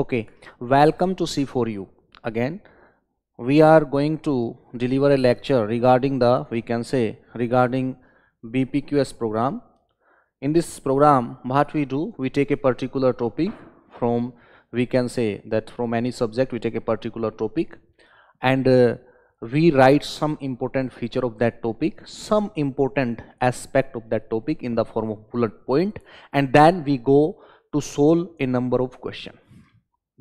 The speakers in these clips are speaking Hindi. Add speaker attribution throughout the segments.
Speaker 1: okay welcome to c4u again we are going to deliver a lecture regarding the we can say regarding bpqs program in this program what we do we take a particular topic from we can say that from any subject we take a particular topic and uh, we write some important feature of that topic some important aspect of that topic in the form of bullet point and then we go to solve a number of question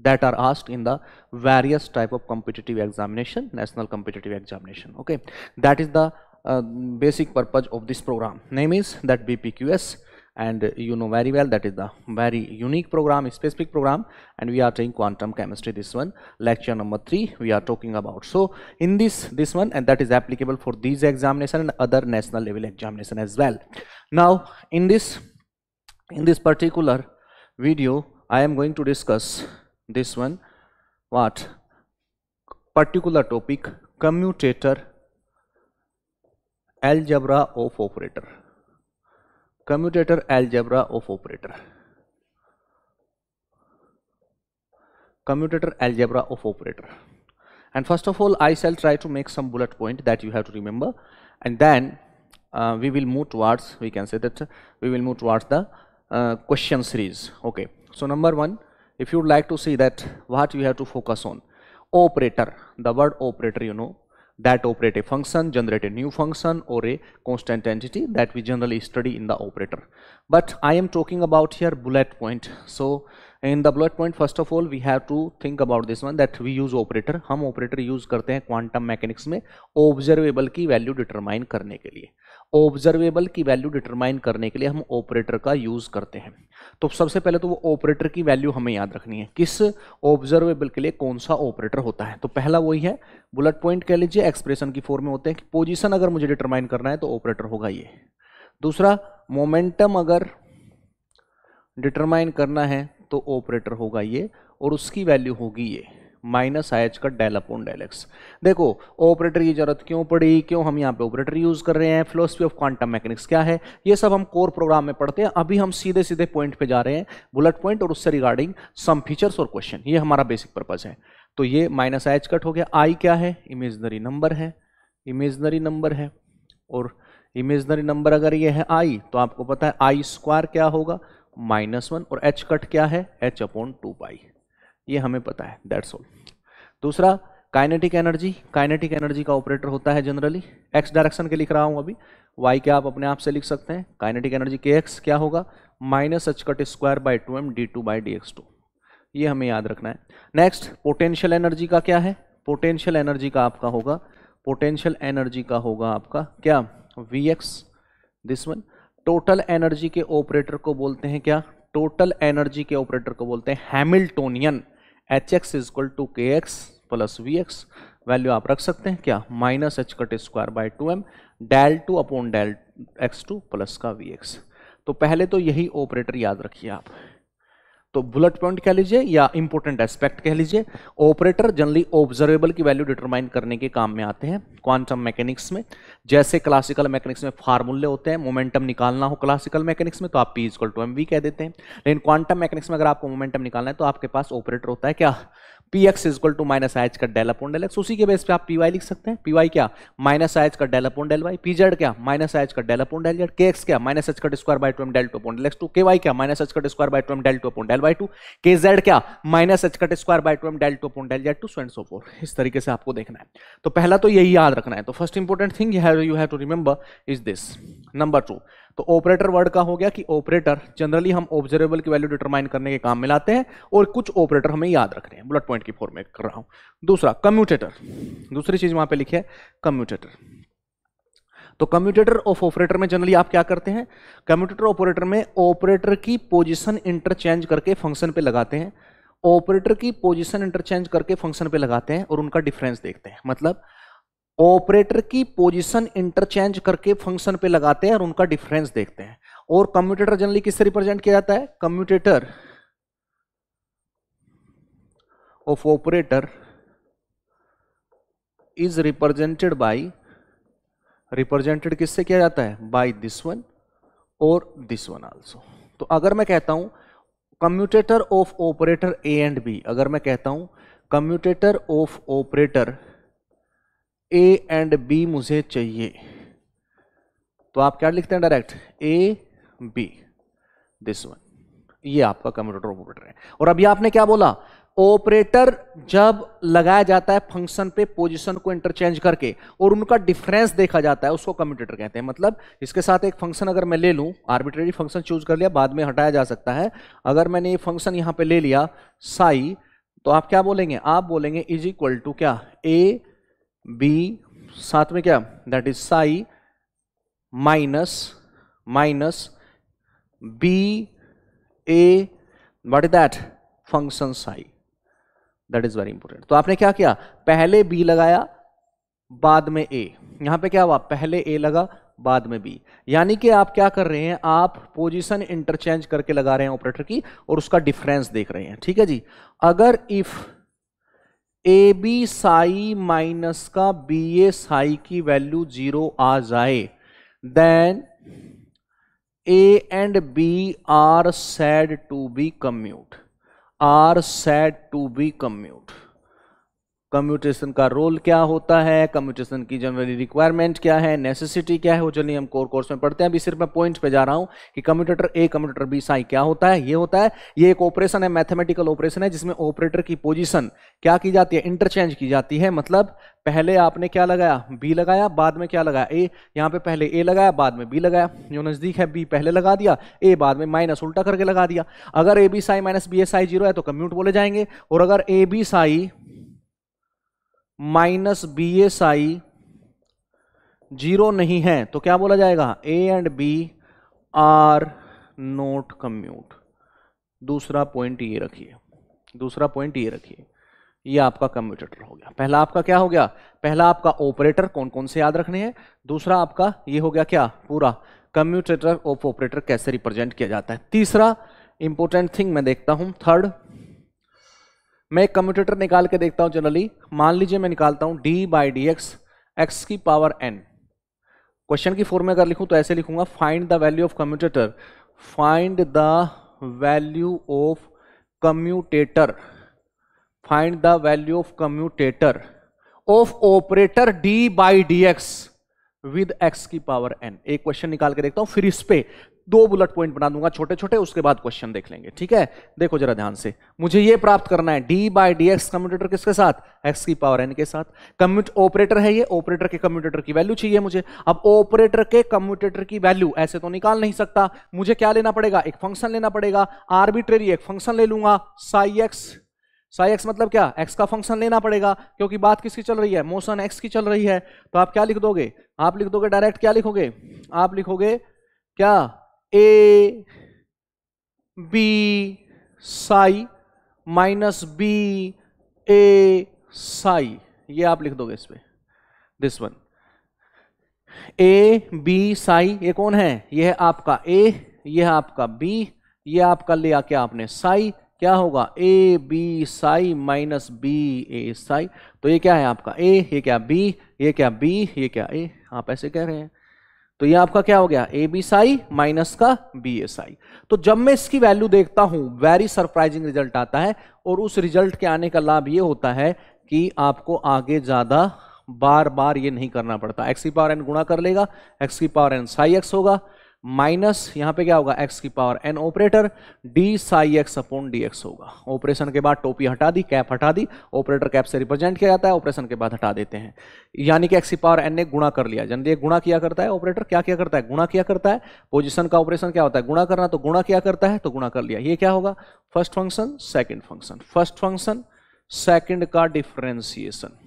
Speaker 1: that are asked in the various type of competitive examination national competitive examination okay that is the uh, basic purpose of this program name is that bpqs and you know very well that is the very unique program specific program and we are taking quantum chemistry this one lecture number three we are talking about so in this this one and that is applicable for these examination and other national level examination as well now in this in this particular video i am going to discuss this one what particular topic commutator algebra of operator commutator algebra of operator commutator algebra of operator and first of all I shall try to make some bullet point that you have to remember and then uh, we will move towards we can say that we will move towards the uh, question series okay so number one if you would like to see that what you have to focus on operator the word operator you know that operate a function generate a new function or a constant entity that we generally study in the operator but I am talking about here bullet point so in the bullet point first of all we have to think about this one that we use operator हम ऑपरेटर यूज करते हैं क्वांटम मैकेनिक्स में ऑब्जर्वेबल की वैल्यू डिटरमाइन करने के लिए ऑब्जर्वेबल की वैल्यू डिटरमाइन करने के लिए हम ऑपरेटर का यूज करते हैं तो सबसे पहले तो वो ऑपरेटर की वैल्यू हमें याद रखनी है किस ऑब्जर्वेबल के लिए कौन सा ऑपरेटर होता है तो पहला वही है बुलेट पॉइंट कह लीजिए एक्सप्रेशन की फॉर्म में होते हैं कि पोजिशन अगर मुझे डिटरमाइन करना है तो ऑपरेटर होगा ये दूसरा मोमेंटम अगर डिटरमाइन करना है तो ऑपरेटर होगा ये और उसकी वैल्यू होगी ये माइनस आई एच का डेल अपॉन डेल एक्स देखो ऑपरेटर की जरूरत क्यों पड़ी क्यों हम यहाँ पे ऑपरेटर यूज़ कर रहे हैं फिलोसफी ऑफ क्वांटम मैकेनिक्स क्या है ये सब हम कोर प्रोग्राम में पढ़ते हैं अभी हम सीधे सीधे पॉइंट पे जा रहे हैं बुलेट पॉइंट और उससे रिगार्डिंग सम फीचर्स और क्वेश्चन ये हमारा बेसिक पर्पज़ है तो ये माइनस आई एच कट हो गया आई क्या है इमेजनरी नंबर है इमेजनरी नंबर है और इमेजनरी नंबर अगर ये है आई तो आपको पता है आई स्क्वायर क्या होगा माइनस वन और एच कट क्या है एच अपॉन टू पाई ये हमें पता है दैट्स ऑल दूसरा काइनेटिक एनर्जी काइनेटिक एनर्जी का ऑपरेटर होता है जनरली एक्स डायरेक्शन के लिख रहा हूँ अभी वाई के आप अपने आप से लिख सकते हैं काइनेटिक एनर्जी के एक्स क्या होगा minus H cut square by two M D two by D x two ये हमें याद रखना है नेक्स्ट पोटेंशियल एनर्जी का क्या है पोटेंशियल एनर्जी का आपका होगा पोटेंशियल एनर्जी का होगा आपका क्या we x this one total energy के ऑपरेटर को बोलते हैं क्या टोटल एनर्जी के ऑपरेटर को बोलते हैं Hamiltonian h x is equal to k x plus we x value आप रख सकते हैं क्या minus H cut square by two M del two upon del x two plus का वी एक्स तो पहले तो यही ऑपरेटर याद रखिए आप तो बुलेट पॉइंट कह लीजिए या इंपॉर्टेंट एस्पेक्ट कह लीजिए ऑपरेटर जनरली ऑब्जर्वेबल की वैल्यू डिटरमाइन करने के काम में आते हैं क्वांटम मैकेनिक्स में जैसे क्लासिकल मैकेनिक्स में फार्मूले होते हैं मोमेंटम निकालना हो क्लासिकल मैकेनिक्स में तो आप p is equal to m v कह देते हैं लेकिन क्वांटम मैकेनिक्स में अगर आपको मोमेंटम निकालना है तो आपके पास ऑपरेटर होता है क्या P x is equal to minus I H का डेल अपॉन डेल एक्स उसी के बेस पे आप पी वाई लिख सकते हैं पी वाई क्या माइनस आई एच का del upon del Y P Z क्या माइनस आई एच का डेल अपॉन डेल जेड के एक्स क्या माइनस एच का square by two M del two upon del x two के वाई क्या माइनस एच का square by two M del two upon del Y two के जेड क्या माइनस एच का square by two M del two upon del Z two so and so four इस तरीके से आपको देखना है तो पहला तो यही याद रखना है तो first important thing you have to remember is this number two तो ऑपरेटर वर्ड का हो गया कि ऑपरेटर जनरली हम ऑब्जर्वेबल की वैल्यू डिटरमाइन करने के काम में लाते हैं और कुछ ऑपरेटर हमें याद रख रहे हैं ब्लड पॉइंट की फॉर्म में कर रहा हूं दूसरा कम्यूटेटर दूसरी चीज वहां पे लिखी है कम्यूटेटर तो कम्यूटेटर ऑफ ऑपरेटर में जनरली आप क्या करते हैं कम्यूटेटर ऑपरेटर में ऑपरेटर की पोजिशन इंटरचेंज करके फंक्शन पे लगाते हैं ऑपरेटर की पोजिशन इंटरचेंज करके फंक्शन पे लगाते हैं और उनका डिफरेंस देखते हैं मतलब ऑपरेटर की पोजीशन इंटरचेंज करके फंक्शन पे लगाते हैं और उनका डिफरेंस देखते हैं और कम्यूटेटर जनरली किससे रिप्रेजेंट किया जाता है commutator of operator is represented by represented किससे किया जाता है बाय दिस वन और दिस वन आल्सो तो अगर मैं कहता हूं commutator of operator A and B अगर मैं कहता हूं commutator of operator A and B मुझे चाहिए तो आप क्या लिखते हैं direct A B this one ये आपका कंप्यूटर ऑपरेटर है और अभी आपने क्या बोला ऑपरेटर जब लगाया जाता है फंक्शन पे पोजीशन को इंटरचेंज करके और उनका डिफरेंस देखा जाता है उसको कंप्यूटर कहते हैं मतलब इसके साथ एक फंक्शन अगर मैं ले लूं आर्बिट्रेरी फंक्शन चूज कर लिया बाद में हटाया जा सकता है अगर मैंने ये फंक्शन यहां पे ले लिया साई तो आप क्या बोलेंगे आप बोलेंगे इज इक्वल टू क्या ए बी साथ में क्या that is psi minus minus B A what is that function psi that is very important तो आपने क्या किया पहले बी लगाया बाद में ए यहां पे क्या हुआ पहले ए लगा बाद में बी यानी कि आप क्या कर रहे हैं आप पोजीशन इंटरचेंज करके लगा रहे हैं ऑपरेटर की और उसका डिफरेंस देख रहे हैं ठीक है जी अगर if A B psi minus का बी ए साई की वैल्यू जीरो आ जाए then A and B are said to be commute are said to be commute commutation का रोल क्या होता है कम्यूटेशन की जनरली रिक्वायरमेंट क्या है नेसेसिटी क्या है वो चलिए हम कोर कोर्स में पढ़ते हैं अभी सिर्फ मैं पॉइंट पे जा रहा हूँ कि commutator A commutator B psi क्या होता है ये होता है ये एक ऑपरेशन है मैथमेटिकल ऑपरेशन है जिसमें ऑपरेटर की पोजिशन क्या की जाती है इंटरचेंज की जाती है मतलब पहले आपने क्या लगाया बी लगाया बाद में क्या लगाया ए यहाँ पे पहले ए लगाया बाद में बी लगाया जो नज़दीक है बी पहले लगा दिया ए बाद में माइनस उल्टा करके लगा दिया अगर A B psi minus B S I zero है तो कम्यूट बोले जाएंगे और अगर A B psi minus B S I zero नहीं है तो क्या बोला जाएगा A and B are not commute दूसरा पॉइंट ये रखिए दूसरा पॉइंट ये रखिए ये आपका कम्यूटेटर हो गया पहला आपका क्या हो गया पहला आपका ऑपरेटर कौन कौन से याद रखने हैं दूसरा आपका ये हो गया क्या पूरा कम्यूटेटर ऑफ ऑपरेटर कैसे रिप्रेजेंट किया जाता है तीसरा इंपॉर्टेंट थिंग मैं देखता हूं थर्ड मैं एक कम्यूटेटर निकाल के देखता हूँ जनरली मान लीजिए मैं निकालता हूँ D by D x x की पावर एन क्वेश्चन की फॉर्म में अगर लिखूँ तो ऐसे लिखूंगा find the value of commutator find the value of commutator find the value of commutator of operator D by D X with X की पावर एन एक क्वेश्चन निकाल के देखता हूँ फिर इस पे दो बुलेट पॉइंट बना दूंगा छोटे छोटे उसके बाद क्वेश्चन देख लेंगे ठीक है देखो जरा ध्यान से मुझे ये प्राप्त करना है D by D x commutator किसके साथ एक्स की पावर एन के साथ कम्यूट ऑपरेटर है ये ऑपरेटर के कम्यूटेटर की वैल्यू चाहिए मुझे अब ऑपरेटर के कम्यूटेटर की वैल्यू ऐसे तो निकाल नहीं सकता मुझे क्या लेना पड़ेगा एक फंक्शन लेना पड़ेगा आर्बिट्रेरी एक फंक्शन ले लूंगा साई एक्स साई एक्स मतलब क्या एक्स का फंक्शन लेना पड़ेगा क्योंकि बात किसकी चल रही है मोशन एक्स की चल रही है तो आप क्या लिख दोगे आप लिख दोगे डायरेक्ट क्या लिखोगे आप लिखोगे क्या A B psi minus B A psi ये आप लिख दोगे इसमें this one A B psi ये कौन है ये है आपका ए ये है आपका बी ये आपका लिया क्या आपने साई क्या होगा A B psi minus B A psi तो ये क्या है आपका ए ये क्या बी ये क्या बी ये क्या ए आप ऐसे कह रहे हैं तो ये आपका क्या हो गया ए बी साई माइनस का बी एस आई तो जब मैं इसकी वैल्यू देखता हूं वेरी सरप्राइजिंग रिजल्ट आता है और उस रिजल्ट के आने का लाभ ये होता है कि आपको आगे ज्यादा बार बार ये नहीं करना पड़ता एक्स की पावर एन गुणा कर लेगा एक्स की पावर एन साई एक्स होगा माइनस यहां पे क्या होगा एक्स की power N operator D psi X upon D X होगा ऑपरेशन के बाद टोपी हटा दी कैप हटा दी ऑपरेटर कैप से रिप्रेजेंट किया जाता है ऑपरेशन के बाद हटा देते हैं यानी कि एक्स की पावर एन ने गुणा कर लिया जनरली गुणा किया करता है ऑपरेटर क्या क्या करता है गुणा किया करता है पोजिशन का ऑपरेशन क्या होता है गुणा करना तो गुणा किया करता है तो गुणा कर लिया ये क्या होगा first function second function first function second का differentiation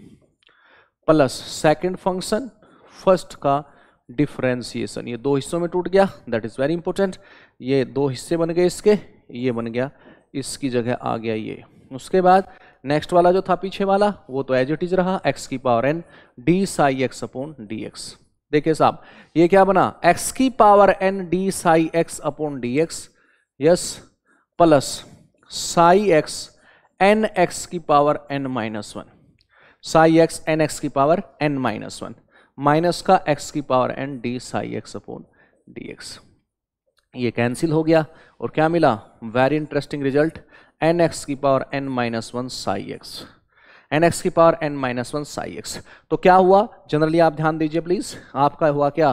Speaker 1: plus second function first का डिफ्रेंसिएशन ये दो हिस्सों में टूट गया दैट इज़ वेरी इंपॉर्टेंट ये दो हिस्से बन गए इसके ये बन गया इसकी जगह आ गया ये उसके बाद नेक्स्ट वाला जो था पीछे वाला वो तो एज इट इज रहा एक्स की power N D psi X upon D X देखिए साहब ये क्या बना एक्स की power N D psi X upon D X yes plus psi X N x की power N minus one psi X N x की power N minus one minus का एक्स की power N D psi X upon D X ये कैंसिल हो गया और क्या मिला very interesting result N x की power N minus one psi X N x की power N minus one psi X तो क्या हुआ जनरली आप ध्यान दीजिए प्लीज आपका हुआ क्या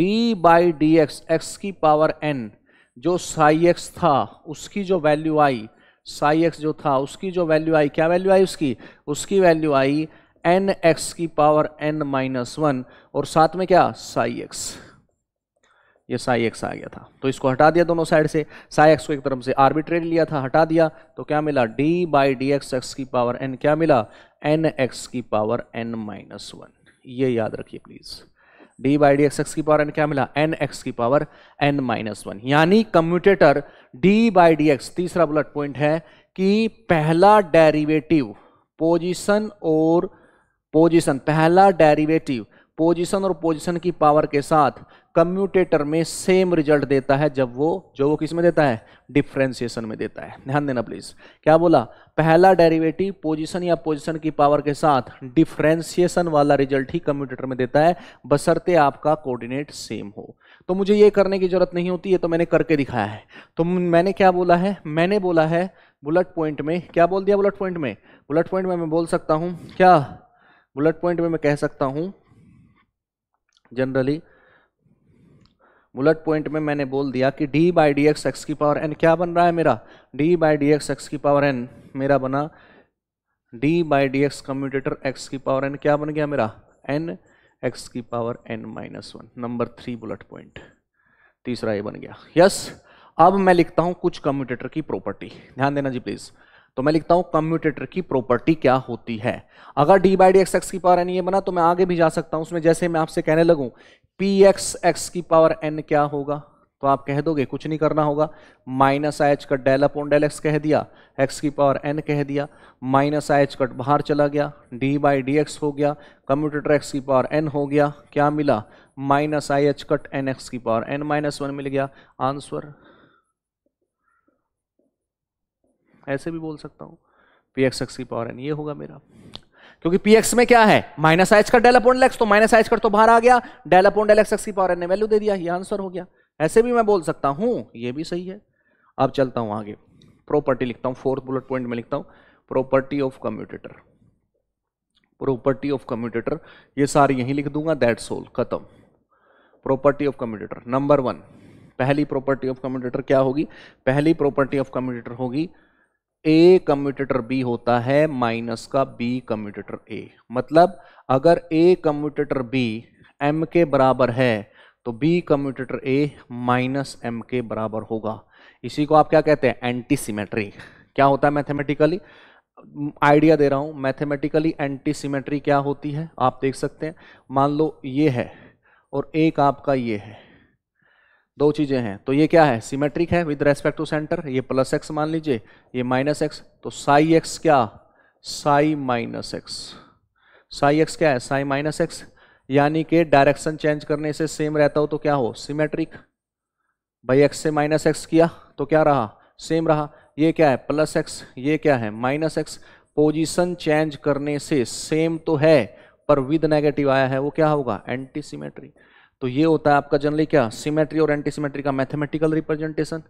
Speaker 1: D by D x x की पावर एन जो साई एक्स था उसकी जो वैल्यू आई साई एक्स जो था उसकी जो वैल्यू आई क्या वैल्यू आई उसकी उसकी वैल्यू आई एन एक्स की पावर एन माइनस वन और साथ में क्या साई एक्स ये साई एक्स आ गया था तो इसको हटा दिया दोनों साइड से साई एक्स को एक तरफ से आर्बिट्रेरी लिया था हटा दिया तो क्या मिला D by D x x की पावर एन क्या मिला एन एक्स की पावर एन माइनस वन ये याद रखिए please D by D x x की पावर एन क्या मिला एन एक्स की पावर एन माइनस वन यानी commutator D by D X तीसरा ब्लड पॉइंट है कि पहला डेरिवेटिव पोजिशन और पोजीशन पहला डेरिवेटिव पोजीशन और पोजीशन की पावर के साथ कम्यूटेटर में सेम रिजल्ट देता है जब वो जो वो किस में देता है डिफ्रेंसिएशन में देता है ध्यान देना प्लीज क्या बोला पहला डेरिवेटिव पोजीशन या पोजीशन की पावर के साथ डिफ्रेंसिएशन वाला रिजल्ट ही कम्यूटेटर में देता है बसरते आपका कोऑर्डिनेट सेम हो तो मुझे ये करने की जरूरत नहीं होती ये तो मैंने करके दिखाया है तो मैंने क्या बोला है मैंने बोला है बुलेट पॉइंट में क्या बोल दिया बुलेट पॉइंट में बुलेट पॉइंट में मैं बोल सकता हूँ क्या बुलेट पॉइंट में मैं कह सकता हूँ जनरली बुलेट पॉइंट में मैंने बोल दिया कि D by D x x की पावर एन क्या बन रहा है मेरा D by D x x की पावर एन मेरा बना D by D x commutator x की पावर एन क्या बन गया मेरा एन एक्स की power N minus one number three bullet point तीसरा ये बन गया यस yes, अब मैं लिखता हूँ कुछ कम्यूटेटर की प्रॉपर्टी ध्यान देना जी प्लीज़ तो मैं लिखता हूं कम्यूटेटर की प्रॉपर्टी क्या होती है अगर D by D x x की पावर एन ये बना तो मैं आगे भी जा सकता हूं उसमें जैसे मैं आपसे कहने लगूं पी एक्स एक्स की पावर एन क्या होगा तो आप कह दोगे कुछ नहीं करना होगा minus I H cut del upon del X कह दिया एक्स की पावर एन कह दिया माइनस आई एच कट बाहर चला गया डी बाई डी एक्स हो गया कम्यूटेटर एक्स की पावर एन हो गया क्या मिला minus I H cut N x की पावर एन माइनस वन मिल गया आंसर ऐसे भी बोल सकता हूँ पी एक्स एक्स की पावर एन ये होगा मेरा क्योंकि पी एक्स में क्या है माइनस आइज का डेल अपॉन एक्स तो माइनस आइज कर तो बाहर आ गया del upon del x x की पावर एन ने वैल्यू दे दिया ये आंसर हो गया ऐसे भी मैं बोल सकता हूँ ये भी सही है अब चलता हूँ आगे प्रॉपर्टी लिखता हूँ फोर्थ बुलेट पॉइंट में लिखता हूँ property of commutator property of commutator ये सारी यहीं लिख दूंगा दैट सोल खत्म property of commutator number one पहली प्रॉपर्टी ऑफ कम्यूटेटर क्या होगी पहली प्रॉपर्टी ऑफ कम्यूटेटर होगी ए कम्यूटेटर बी होता है माइनस का बी कम्यूटेटर ए मतलब अगर ए कम्यूटेटर बी एम के बराबर है तो B commutator A minus M के बराबर होगा इसी को आप क्या कहते हैं एंटी क्या होता है मैथमेटिकली आइडिया दे रहा हूँ मैथमेटिकली एंटी क्या होती है आप देख सकते हैं मान लो ये है और एक आपका ये है दो चीज़ें हैं तो ये क्या है सिमेट्रिक है विद रेस्पेक्ट टू सेंटर ये प्लस एक्स मान लीजिए ये माइनस एक्स तो साई एक्स क्या psi minus X psi X क्या है साई माइनस एक्स यानी कि डायरेक्शन चेंज करने से सेम रहता हो तो क्या हो सिमेट्रिक भाई एक्स से माइनस एक्स किया तो क्या रहा सेम रहा ये क्या है प्लस एक्स ये क्या है माइनस एक्स पोजिशन चेंज करने से सेम तो है पर विद नेगेटिव आया है वो क्या होगा एंटी सिमेट्री तो ये होता है आपका जनरली क्या सीमेट्री और एंटीसीमेट्री का मैथमेटिकल रिप्रेजेंटेशन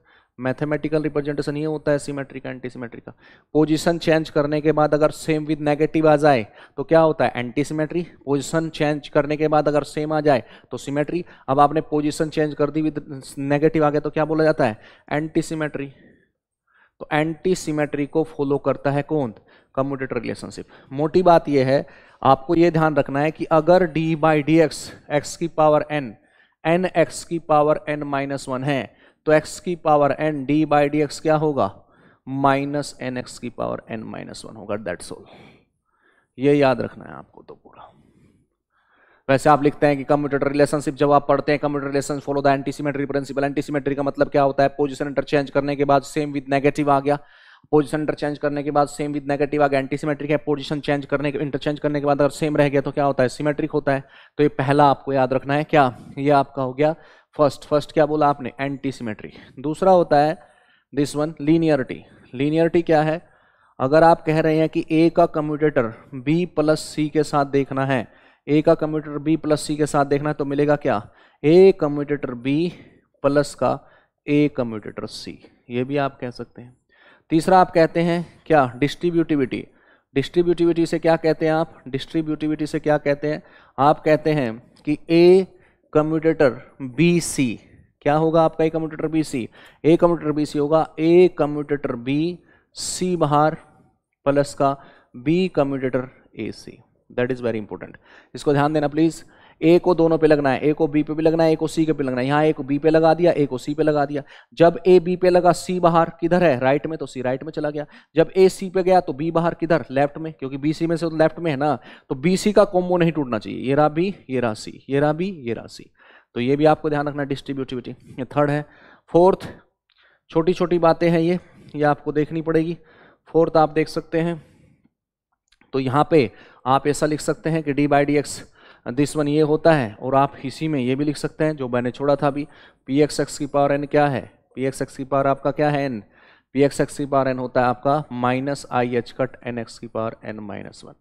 Speaker 1: मैथमेटिकल रिप्रेजेंटेशन ये होता है सिमेट्री का एंटीसीमेट्री का पोजीशन चेंज करने के बाद अगर सेम विद नेगेटिव आ जाए तो क्या होता है एंटीसीमेट्री पोजीशन चेंज करने के बाद अगर सेम आ जाए तो सीमेट्री अब आपने पोजीशन चेंज कर दी विद नेगेटिव आ गया तो क्या बोला जाता है एंटीसीमेट्री तो एंटीसीमेट्री को फॉलो करता है कौन कम्यूटेटर रिलेशनशिप मोटी बात यह है आपको ये ध्यान रखना है कि अगर d by D x x की पावर n एन एक्स की पावर n माइनस वन है तो x की power n d by D x क्या होगा माइनस एन एक्स की पावर n माइनस वन होगा दैट्स ऑल ये याद रखना है आपको तो पूरा वैसे आप लिखते हैं कि कंप्यूटर रिलेशनशिप जब आप पढ़ते हैं computer relation follow the antisymmetry principle antisymmetry का मतलब क्या होता है पोजिशन इंटरचेंज करने के बाद सेम विद नेगेटिव आ गया पोजिशन इंटरचेंज करने के बाद सेम विद नेगेटिव आगे एंटीसीमेट्रिक है पोजिशन चेंज करने के इंटरचेंज करने के बाद अगर सेम रह गया तो क्या होता है सीमेट्रिक होता है तो ये पहला आपको याद रखना है क्या ये आपका हो गया फर्स्ट फर्स्ट क्या बोला आपने एंटीसीमेट्रिक दूसरा होता है दिस वन लीनियरिटी लीनियरिटी क्या है अगर आप कह रहे हैं कि ए का कम्यूटेटर बी प्लस सी के साथ देखना है ए का कम्यूटेटर बी प्लस सी के साथ देखना है तो मिलेगा क्या ए कम्यूटेटर बी प्लस का ए कम्यूटेटर सी ये भी आप कह सकते हैं तीसरा आप कहते हैं क्या डिस्ट्रीब्यूटिविटी डिस्ट्रीब्यूटिविटी से क्या कहते हैं आप डिस्ट्रीब्यूटिविटी से क्या कहते हैं आप कहते हैं कि ए कम्यूटेटर बी सी क्या होगा आपका A commutator B C A commutator B C होगा ए कम्यूटेटर बी सी बाहर प्लस का B commutator A C that is very important इसको ध्यान देना प्लीज़ ए को दोनों पे लगना है ए को बी पे भी लगना है ए को सी के पे लगना है यहाँ ए को बी पे लगा दिया ए को सी पे लगा दिया जब ए बी पे लगा सी बाहर किधर है राइट में तो सी राइट में चला गया जब ए सी पे गया तो बी बाहर किधर लेफ्ट में क्योंकि बी सी में से तो लेफ्ट में है ना तो बी सी का कॉम्बो नहीं टूटना चाहिए ये रहा बी ये रहा सी ये रहा बी ये रहा सी तो ये भी आपको ध्यान रखना डिस्ट्रीब्यूटिविटी ये थर्ड है फोर्थ छोटी छोटी बातें हैं ये ये आपको देखनी पड़ेगी फोर्थ आप देख सकते हैं तो यहाँ पे आप ऐसा लिख सकते हैं कि D by D X this one ये होता है और आप इसी में ये भी लिख सकते हैं जो मैंने छोड़ा था अभी पी एक्स एक्स की पावर एन क्या है पी एक्स एक्स की पावर आपका क्या है एन पी एक्स एक्स की पावर एन होता है आपका minus I H cut N x की power N minus one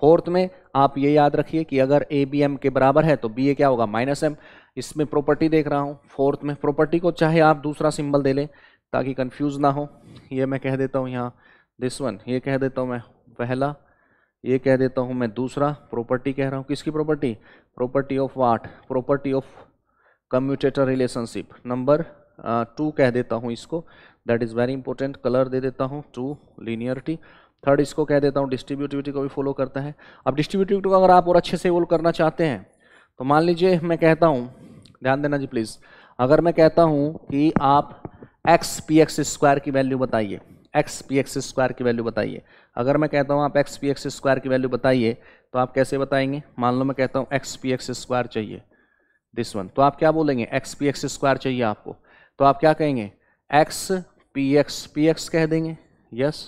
Speaker 1: fourth में आप ये याद रखिए कि अगर ए बी एम के बराबर है तो बी ए क्या होगा माइनस एम इसमें प्रॉपर्टी देख रहा हूँ फोर्थ में प्रॉपर्टी को चाहे आप दूसरा सिंबल दे लें ताकि कन्फ्यूज़ ना हो ये मैं कह देता हूँ यहाँ दिस वन ये कह देता हूँ मैं पहला ये कह देता हूँ मैं दूसरा प्रॉपर्टी कह रहा हूँ किसकी property property of what property of commutator relationship number two कह देता हूँ इसको that is very important colour दे देता हूँ टू लीनियरिटी थर्ड इसको कह देता हूँ डिस्ट्रीब्यूटिविटी को भी फॉलो करता है अब डिस्ट्रीब्यूटिविटी को अगर आप और अच्छे से इवोल्व करना चाहते हैं तो मान लीजिए मैं कहता हूँ ध्यान देना जी प्लीज़ अगर मैं कहता हूँ कि आप एक्स पी एक्स स्क्वायर की वैल्यू बताइए एक्स पी एक्स स्क्वायर की वैल्यू बताइए अगर मैं कहता हूँ आप एक्स पी एक्स स्क्वायर की वैल्यू बताइए तो आप कैसे बताएंगे मान लो मैं कहता हूँ एक्स पी एक्स स्क्वायर चाहिए दिस वन तो आप क्या बोलेंगे एक्स पी एक्स स्क्वायर चाहिए आपको तो आप क्या कहेंगे x P x P x कह देंगे यस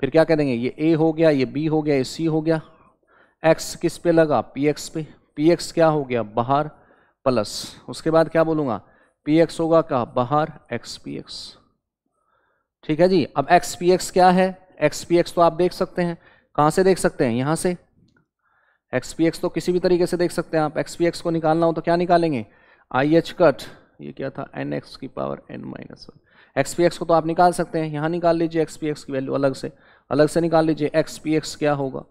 Speaker 1: फिर क्या कह देंगे ये ए हो गया ये बी हो गया ये सी हो गया एक्स किस पे लगा पी एक्स पे पी एक्स क्या हो गया बाहर प्लस उसके बाद क्या बोलूँगा पी एक्स होगा कहा बाहर एक्स पी एक्स ठीक है जी अब एक्स पी एक्स क्या है एक्स पी एक्स तो आप देख सकते हैं कहाँ से देख सकते हैं यहाँ से एक्स पी एक्स तो किसी भी तरीके से देख सकते हैं आप एक्स पी एक्स को निकालना हो तो क्या निकालेंगे आई एच कट ये क्या था एन एक्स की power N minus one x P x को तो आप निकाल सकते हैं यहाँ निकाल लीजिए एक्स पी एक्स की वैल्यू अलग से अलग से निकाल लीजिए एक्स पी एक्स क्या होगा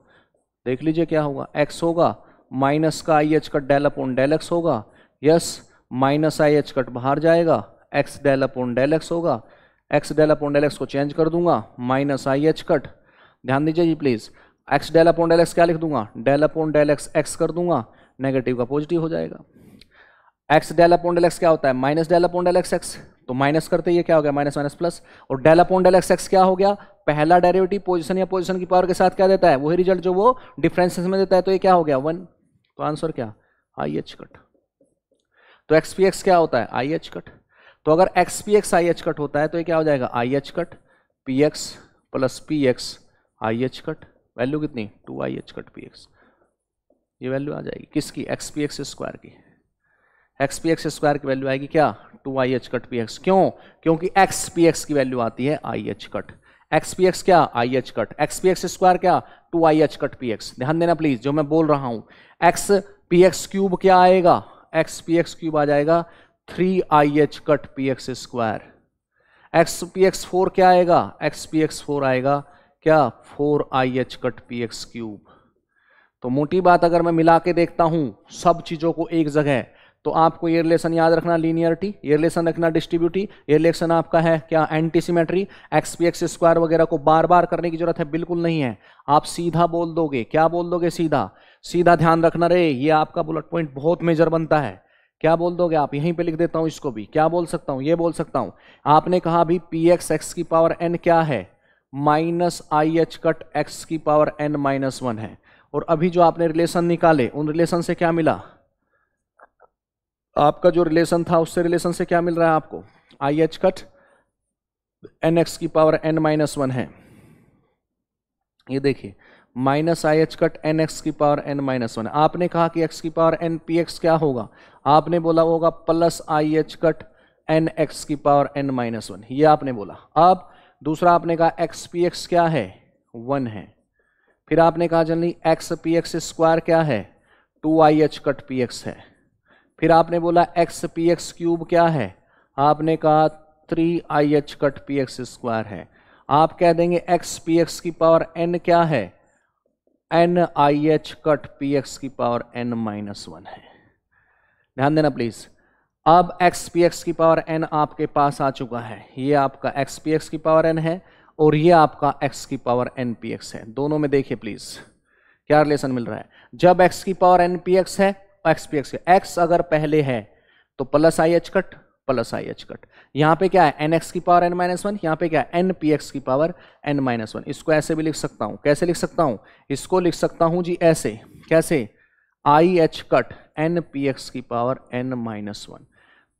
Speaker 1: देख लीजिए क्या होगा एक्स होगा माइनस का i H cut del upon del x होगा yes minus I H cut बाहर जाएगा x del upon del x होगा x del upon del x को चेंज कर दूंगा माइनस आई एच कट ध्यान दीजिए जी please x del upon del x क्या लिख दूंगा del upon del x x कर दूंगा नेगेटिव का पॉजिटिव हो जाएगा x del upon del x क्या होता है minus del upon del x x तो माइनस करते ये क्या हो गया माइनस माइनस प्लस और del upon del x x क्या हो गया पहला डायरेवेटिव पोजिशन या पोजिशन की पावर के साथ क्या देता है वही रिजल्ट जो वो डिफरेंसेस में देता है तो ये क्या हो गया वन तो आंसर क्या आई एच कट तो एक्स पी एक्स क्या होता है आई एच कट तो अगर x P x I H cut होता है तो ये क्या हो जाएगा i H cut P x plus p x I H cut value कितनी two i H cut P x ये वैल्यू आ जाएगी किसकी एक्स पी एक्स स्क्वायर की एक्स पी एक्स स्क्वायर की वैल्यू आएगी क्या two i H cut P x क्यों क्योंकि एक्स पी एक्स की वैल्यू आती है i H cut x P x क्या i H cut x P x square क्या two i H cut P x ध्यान देना प्लीज जो मैं बोल रहा हूं एक्स पी एक्स क्यूब क्या आएगा एक्स पी एक्स क्यूब आ जाएगा three I H cut P x square x P x four क्या आएगा एक्स पी एक्स फोर आएगा क्या four i H cut P x cube तो मोटी बात अगर मैं मिला के देखता हूं सब चीज़ों को एक जगह तो आपको ये रिलेशन याद रखना लीनियरिटी ये रिलेशन रखना डिस्ट्रीब्यूटी ये रिलेशन आपका है क्या antisymmetry x P x square वगैरह को बार बार करने की जरूरत है बिल्कुल नहीं है आप सीधा बोल दोगे क्या बोल दोगे सीधा सीधा ध्यान रखना रे ये आपका बुलेट पॉइंट बहुत मेजर बनता है क्या बोल दोगे आप यहीं पे लिख देता हूं इसको भी क्या बोल सकता हूं ये बोल सकता हूं आपने कहा भी पी एक्स एक्स की पावर एन क्या है minus I H cut x की पावर एन माइनस वन है और अभी जो आपने रिलेशन निकाले उन रिलेशन से क्या मिला आपका जो रिलेशन था उससे रिलेशन से क्या मिल रहा है आपको i H cut N x की पावर एन माइनस वन है ये देखिए minus I H cut N x की पावर एन माइनस वन आपने कहा कि एक्स की पावर एन पी एक्स क्या होगा आपने बोला होगा plus I H cut N x की पावर एन माइनस वन ये आपने बोला अब दूसरा आपने कहा एक्स पी एक्स क्या है वन है फिर आपने कहा जल्दी एक्स पी एक्स स्क्वायर क्या है two i H cut P x है फिर आपने बोला एक्स पी एक्स क्यूब क्या है आपने कहा three I H cut P x square है आप कह देंगे एक्स पी एक्स की पावर एन क्या है n i H cut P x की पावर एन माइनस वन है ध्यान देना प्लीज अब एक्स पी एक्स की पावर एन आपके पास आ चुका है ये आपका एक्स पी एक्स की पावर एन है और ये आपका एक्स की पावर एन पी एक्स है दोनों में देखिए प्लीज क्या रिलेशन मिल रहा है जब एक्स की पावर एन पी एक्स है एक्स पी एक्स एक्स अगर पहले है तो plus I H cut plus I H cut यहाँ पे क्या है एन एक्स की पावर एन माइनस वन यहाँ पे क्या है एन पी एक्स की पावर एन माइनस वन इसको ऐसे भी लिख सकता हूँ कैसे लिख सकता हूँ इसको लिख सकता हूँ जी ऐसे कैसे i H cut n P x की पावर एन माइनस वन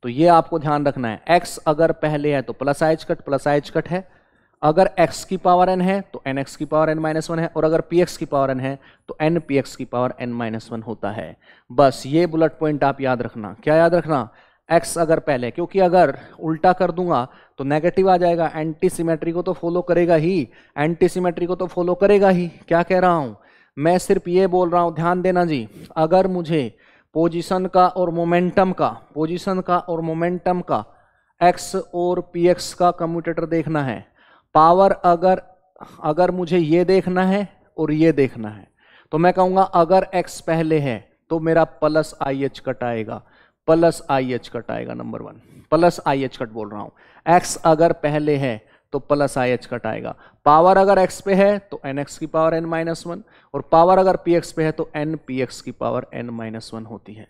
Speaker 1: तो ये आपको ध्यान रखना है एक्स अगर पहले है तो plus i h cut plus i h cut है अगर x की पावर n है तो एन एक्स की पावर n माइनस वन है और अगर पी एक्स की पावर n है तो एन पी एक्स की पावर n माइनस वन होता है बस ये बुलेट पॉइंट आप याद रखना क्या याद रखना x अगर पहले क्योंकि अगर उल्टा कर दूंगा तो नेगेटिव आ जाएगा एंटी सिमेट्री को तो फॉलो करेगा ही एंटी सिमेट्री को तो फॉलो करेगा ही क्या कह रहा हूँ मैं सिर्फ ये बोल रहा हूँ ध्यान देना जी अगर मुझे पोजीशन का और मोमेंटम का पोजीशन का और मोमेंटम का एक्स और पी एक्स का कम्यूटेटर देखना है पावर अगर अगर मुझे ये देखना है और ये देखना है तो मैं कहूँगा अगर एक्स पहले है तो मेरा प्लस आई एच कट आएगा प्लस आई एच कट आएगा number one plus I H cut बोल रहा हूँ एक्स अगर पहले है तो प्लस आई एच कट आएगा पावर अगर एक्स पे है तो एन एक्स की पावर एन माइनस वन और पावर अगर पी एक्स पे है तो एन पी एक्स की पावर एन माइनस वन होती है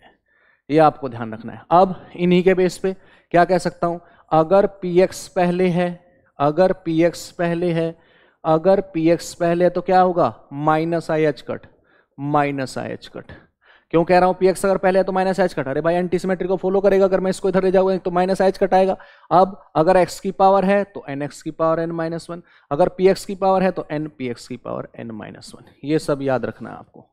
Speaker 1: ये आपको ध्यान रखना है अब इन्हीं के बेस पे क्या कह सकता हूं अगर पी एक्स पहले है अगर पी एक्स पहले है अगर पी एक्स पहले है तो क्या होगा minus I H cut minus I H cut क्यों कह रहा हूं पी एक्स अगर पहले है तो माइनस एच कटा अरे भाई एंटीसीमेट्री को फॉलो करेगा अगर मैं इसको इधर ले जाऊंगा तो माइनस एच कटाएगा अब अगर एक्स की पावर है तो एन एक्स की पावर एन माइनस वन अगर पी एक्स की पावर है तो एन पी एक्स की पावर एन माइनस वन ये सब याद रखना है आपको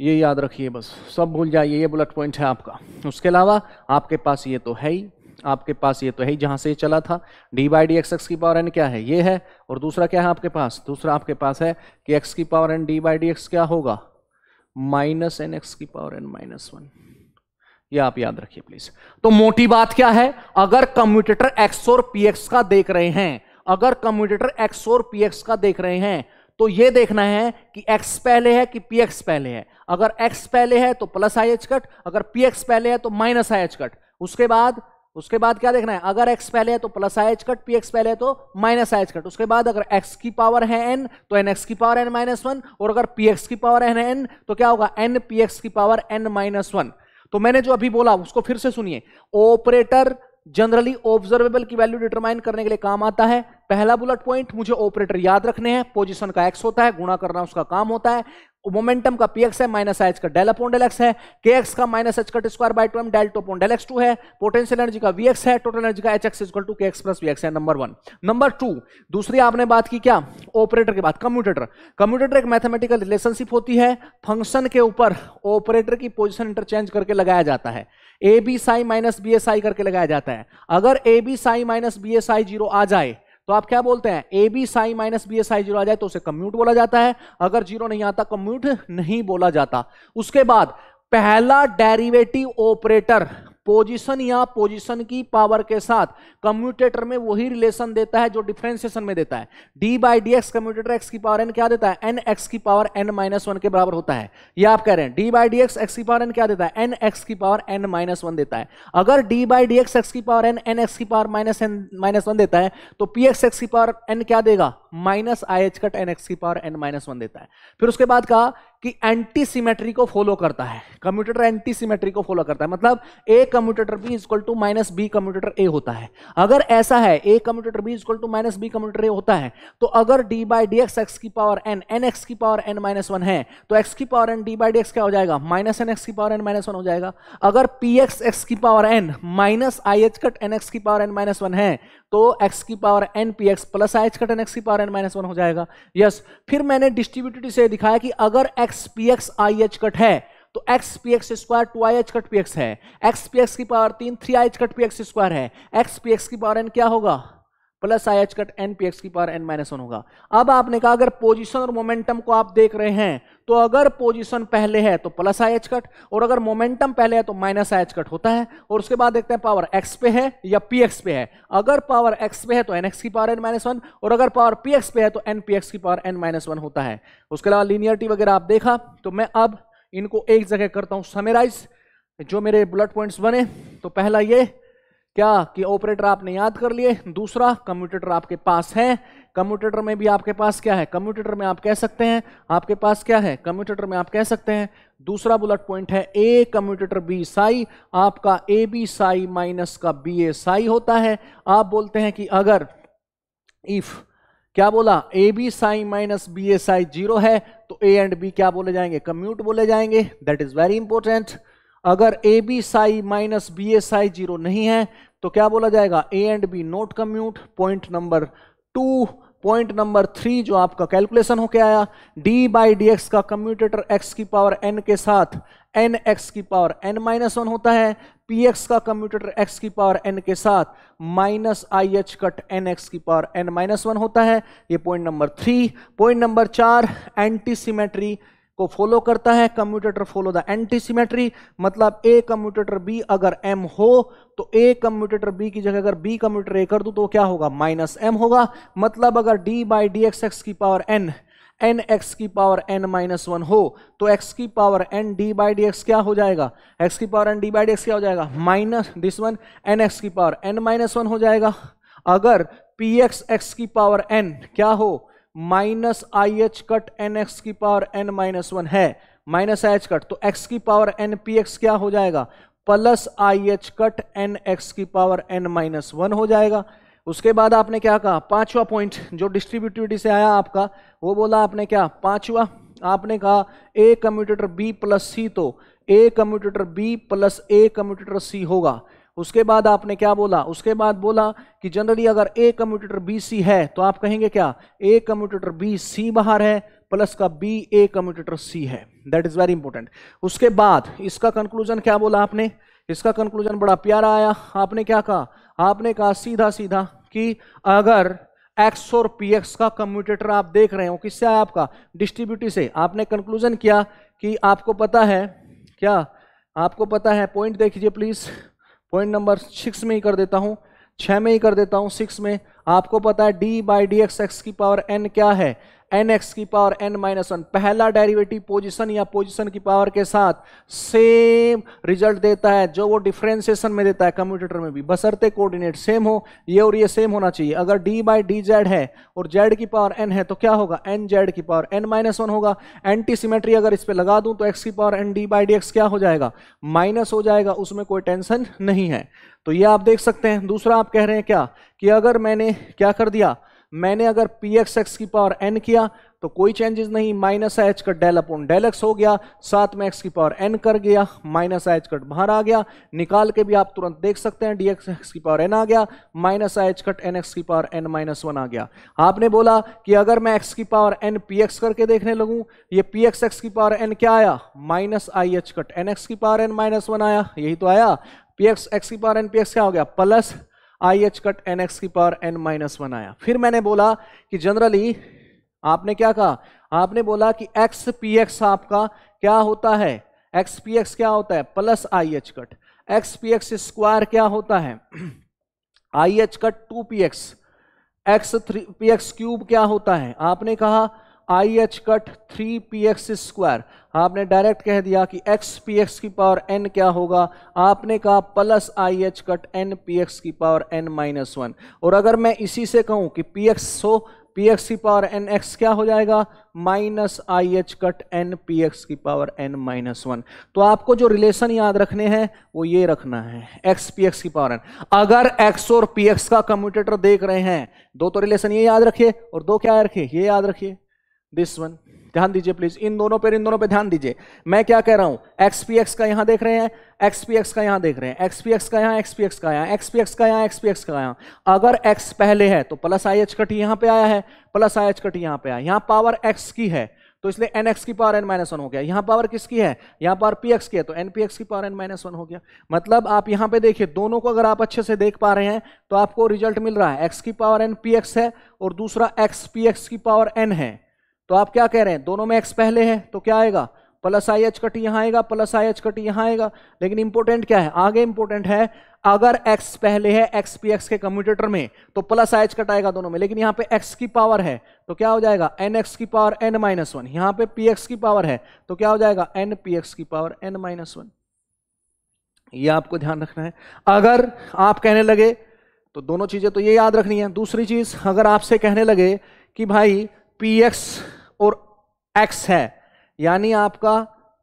Speaker 1: ये याद रखिए बस सब भूल जाइए ये बुलेट पॉइंट है आपका उसके अलावा आपके पास ये तो है ही आपके पास ये तो है ही जहां से ये चला था d by D x x की पावर एन क्या है ये है और दूसरा क्या है आपके पास दूसरा आपके पास है कि एक्स की power N d by D x क्या होगा माइनस एन एक्स की पावर एन माइनस वन ये आप याद रखिए प्लीज तो मोटी बात क्या है अगर कम्यूटेटर एक्स और पी एक्स का देख रहे हैं अगर कम्यूटेटर एक्स और पी एक्स का देख रहे हैं तो ये देखना है कि x पहले है कि px पहले है अगर x पहले है तो प्लस आई एच कट अगर px पहले है तो माइनस आई एच कट उसके बाद उसके बाद क्या देखना है अगर x पहले है तो plus I H cut P x पहले है तो माइनस आई एच कट उसके बाद अगर x की पावर है n तो n x की पावर n माइनस वन और अगर पी एक्स की पावर n है n तो क्या होगा n पी एक्स की पावर n माइनस वन तो मैंने जो अभी बोला उसको फिर से सुनिए ऑपरेटर जनरली ऑब्जर्वेबल की वैल्यू डिटरमाइन करने के लिए काम आता है पहला बुलेट पॉइंट मुझे ऑपरेटर याद रखने हैं पोजीशन का एक्स होता है गुणा करना उसका काम होता है मोमेंटम का पीएक्स है माइनस एच का डेल अपॉन डेल एक्स है के एक्स का minus H cut square by two M del two upon del x two है पोटेंशियल एनर्जी का वी एक्स है टोटल एनर्जी का h x equal to k x plus we x है नंबर वन नंबर टू दूसरी आपने बात की क्या ऑपरेटर की बात कम्यूटेटर कम्यूटेटर एक मैथमेटिकल रिलेशनशिप होती है फंक्शन के ऊपर ऑपरेटर की पोजिशन इंटरचेंज करके लगाया जाता है A B psi minus B S i करके लगाया जाता है अगर A B psi minus B S I zero आ जाए तो आप क्या बोलते हैं a B psi minus B S I zero आ जाए तो उसे कम्यूट बोला जाता है अगर जीरो नहीं आता कम्यूट नहीं बोला जाता उसके बाद पहला डेरिवेटिव ऑपरेटर पोजीशन या पोजीशन की पावर के साथ कम्यूटेटर में वही रिलेशन देता है जो डिफ्रेंसिएशन में देता है D by D x commutator x की पावर एन क्या देता है एन एक्स की पावर एन माइनस वन के बराबर होता है ये आप कह रहे हैं d by D x x की पावर एन क्या देता है एन एक्स की पावर एन माइनस वन देता है अगर D by D x x की पावर एन एन एक्स की power minus n minus one देता है तो पी एक्स एक्स की पावर एन क्या देगा minus I H cut N x की पावर एन माइनस वन देता है फिर उसके बाद कहा कि एंटी सिमेट्री को फॉलो करता है कंप्यूटर एंटी सिमेट्री को फॉलो करता है मतलब ए commutator b is equal to minus b commutator a होता है अगर ऐसा है a computer b is equal to minus b commutator a होता है तो अगर D by D x x की पावर एन एन एक्स की पावर एन माइनस वन है तो एक्स की power N d by D x क्या हो जाएगा माइनस एन एक्स की पावर एन माइनस वन हो जाएगा अगर पी एक्स एक्स की power N minus I H cut N x की पावर एन माइनस वन है तो एक्स की power n P x plus I H cut N x की पावर एन माइनस वन हो जाएगा यस फिर मैंने डिस्ट्रीब्यूटिविटी से दिखाया कि अगर x x P x I H cut है तो x P x square two i H cut P x है एक्स पी एक्स की पावर तीन three I H cut P x square है एक्स पी एक्स की पावर एन क्या होगा plus I H cut n P x की पावर एन माइनस वन होगा अब आपने कहा अगर पोजीशन और मोमेंटम को आप देख रहे हैं तो अगर पोजीशन पहले है तो प्लस आई एच कट और अगर मोमेंटम पहले है तो माइनस आई एच कट होता है और उसके बाद देखते हैं पावर एक्स पे है या पी एक्स पे है अगर पावर एक्स पे है तो एन एक्स की पावर एन माइनस वन और अगर पावर पी एक्स पे है तो एन पी एक्स की पावर एन माइनस वन होता है उसके अलावा लीनियरिटी वगैरह आप देखा तो मैं अब इनको एक जगह करता हूँ समेराइज जो मेरे ब्लड पॉइंट्स बने तो पहला ये क्या कि ऑपरेटर आपने याद कर लिए दूसरा कम्यूटेटर आपके पास है कम्यूटेटर में भी आपके पास क्या है कम्यूटेटर में आप कह सकते हैं आपके पास क्या है कम्यूटेटर में आप कह सकते हैं दूसरा बुलेट पॉइंट है ए कम्यूटेटर बी साई आपका ए बी साई माइनस का बी ए साई होता है आप बोलते हैं कि अगर इफ क्या बोला A B psi minus B A psi zero है तो ए एंड बी क्या बोले जाएंगे कम्यूट बोले जाएंगे दैट इज वेरी इंपॉर्टेंट अगर A B psi minus B A psi zero नहीं है तो क्या बोला जाएगा A and B not commute point number two point number three जो आपका कैलकुलेशन होके आया डी बाई डी एक्स का कम्यूटेटर एक्स की पावर एन के साथ एन एक्स की पावर एन माइनस वन होता है पी एक्स का कम्यूटेटर एक्स की पावर एन के साथ minus I H cut N x की पावर एन माइनस वन होता है ये point number three point number चार एंटी को फॉलो करता है कम्यूटेटर फॉलो द एंटी मतलब ए कम्यूटेटर बी अगर एम हो तो ए कम्यूटेटर बी की जगह अगर बी कम्यूटर ए कर दूं तो क्या होगा माइनस एम होगा मतलब अगर D by D x x की पावर एन एन एक्स की पावर एन माइनस वन हो तो एक्स की power N d by D x क्या हो जाएगा एक्स की power N d by D x क्या हो जाएगा minus this one n x की पावर एन माइनस वन हो जाएगा अगर पी एक्स एक्स की पावर एन क्या हो minus I H cut N x की पावर एन माइनस वन है माइनस आई एच कट तो एक्स की पावर एन पी एक्स क्या हो जाएगा plus I H cut N x की पावर एन माइनस वन हो जाएगा उसके बाद आपने क्या कहा पांचवा पॉइंट जो डिस्ट्रीब्यूटिविटी से आया आपका वो बोला आपने क्या पांचवा आपने कहा A commutator B plus C तो A commutator B plus A commutator C होगा उसके बाद आपने क्या बोला उसके बाद बोला कि जनरली अगर ए कम्यूटेटर बी सी है तो आप कहेंगे क्या ए कम्यूटेटर बी सी बाहर है प्लस का बी ए कम्यूटेटर सी है दैट इज वेरी इंपॉर्टेंट उसके बाद इसका कंक्लूजन क्या बोला आपने इसका कंक्लूजन बड़ा प्यारा आया आपने क्या कहा आपने कहा सीधा सीधा कि अगर एक्स और पी एक्स का कम्यूटेटर आप देख रहे हो किससे आया आपका डिस्ट्रीब्यूटी से आपने कंक्लूजन किया कि आपको पता है क्या आपको पता है पॉइंट देख लीजिए प्लीज पॉइंट नंबर सिक्स में ही कर देता हूं छह में ही कर देता हूं सिक्स में आपको पता है D by D x x की पावर एन क्या है एन एक्स की पावर एन माइनस वन पहला डेरिवेटिव पोजीशन या पोजीशन की पावर के साथ सेम रिजल्ट देता है जो वो डिफ्रेंसिएशन में देता है कंप्यूटर में भी बसरते कोऑर्डिनेट सेम हो ये और ये सेम होना चाहिए अगर डी बाई डी जेड है और जेड की पावर एन है तो क्या होगा एन जेड की पावर एन माइनस वन होगा एंटी सिमेट्री अगर इस पर लगा दूं तो एक्स की power N d by D x क्या हो जाएगा माइनस हो जाएगा उसमें कोई टेंशन नहीं है तो ये आप देख सकते हैं दूसरा आप कह रहे हैं क्या कि अगर मैंने क्या कर दिया मैंने अगर पी एक्स एक्स की पावर एन किया तो कोई चेंजेस नहीं minus H cut del upon del x हो गया साथ में एक्स की पावर एन कर गया माइनस एच कट बाहर आ गया निकाल के भी आप तुरंत देख सकते हैं डी एक्स एक्स की पावर एन आ गया minus H cut N x की पावर एन माइनस वन आ गया आपने बोला कि अगर मैं एक्स की पावर एन पी एक्स करके देखने लगूं ये पी एक्स एक्स की पावर एन क्या आया minus I H cut N x की पावर एन माइनस वन आया यही तो आया पी एक्स एक्स की पावर एन पी एक्स क्या हो गया plus I H cut N x की पावर एन माइनस वन आया फिर मैंने बोला कि जनरली आपने क्या कहा आपने बोला कि एक्स पी एक्स आपका क्या होता है एक्स पी एक्स क्या होता है plus I H cut x P x square क्या होता है i H cut two P x x three P x cube क्या होता है आपने कहा i H cut three P x square आपने डायरेक्ट कह दिया कि एक्स पी एक्स की पावर एन क्या होगा आपने कहा plus I H cut n P x की पावर एन माइनस वन और अगर मैं इसी से कहूं कि पी एक्स हो पी एक्स की पावर एन एक्स क्या हो जाएगा minus I H cut n P x की पावर एन माइनस वन तो आपको जो रिलेशन याद रखने हैं वो ये रखना है एक्स पी एक्स की पावर एन अगर एक्स और पी एक्स का कम्यूटेटर देख रहे हैं दो तो रिलेशन ये याद रखिए और दो क्या रखिए ये याद रखिए दिस वन ध्यान दीजिए प्लीज इन दोनों पर इन दोनों पर ध्यान दीजिए मैं क्या कह रहा हूं एक्सपीएक्स का यहां देख रहे हैं एक्सपीएक्स का यहां देख रहे हैं एक्सपीएक्स का यहां एक्सपीएक्स का यहां एक्सपीएक्स का यहां एक्सपीएक्स का यहां अगर एक्स पहले है तो प्लस आई एच कट यहां पे आया है प्लस आई एच कट यहां पे आया यहां पावर एक्स की है तो इसलिए एन एक्स की पावर एन माइनस वन हो गया यहाँ पावर किसकी है यहाँ पावर पी एक्स की है तो एन पी एक्स की पावर एन माइनस वन हो गया मतलब आप यहाँ पे देखिए दोनों को अगर आप अच्छे से देख पा रहे हैं तो आपको रिजल्ट मिल रहा है एक्स की पावर एन पी एक्स है और दूसरा एक्स पी एक्स की पावर एन है तो आप क्या कह रहे हैं दोनों में एक्स पहले है तो क्या आएगा प्लस आई एच कट यहां आएगा प्लस आई एच कट यहां आएगा लेकिन इंपॉर्टेंट क्या है आगे इंपॉर्टेंट है अगर x पहले है एक्स पी एक्स के कम्यूटेटर में तो प्लस आई एच कट आएगा दोनों में लेकिन यहां पे x की पावर है तो क्या हो जाएगा एन एक्स की पावर एन माइनस वन यहां पे पी एक्स की पावर है तो क्या हो जाएगा एन पी एक्स की पावर एन माइनस वन ये आपको ध्यान रखना है अगर आप कहने लगे तो दोनों चीजें तो ये याद रखनी है दूसरी चीज अगर आपसे कहने लगे कि भाई पी एक्स एक्स है यानी आपका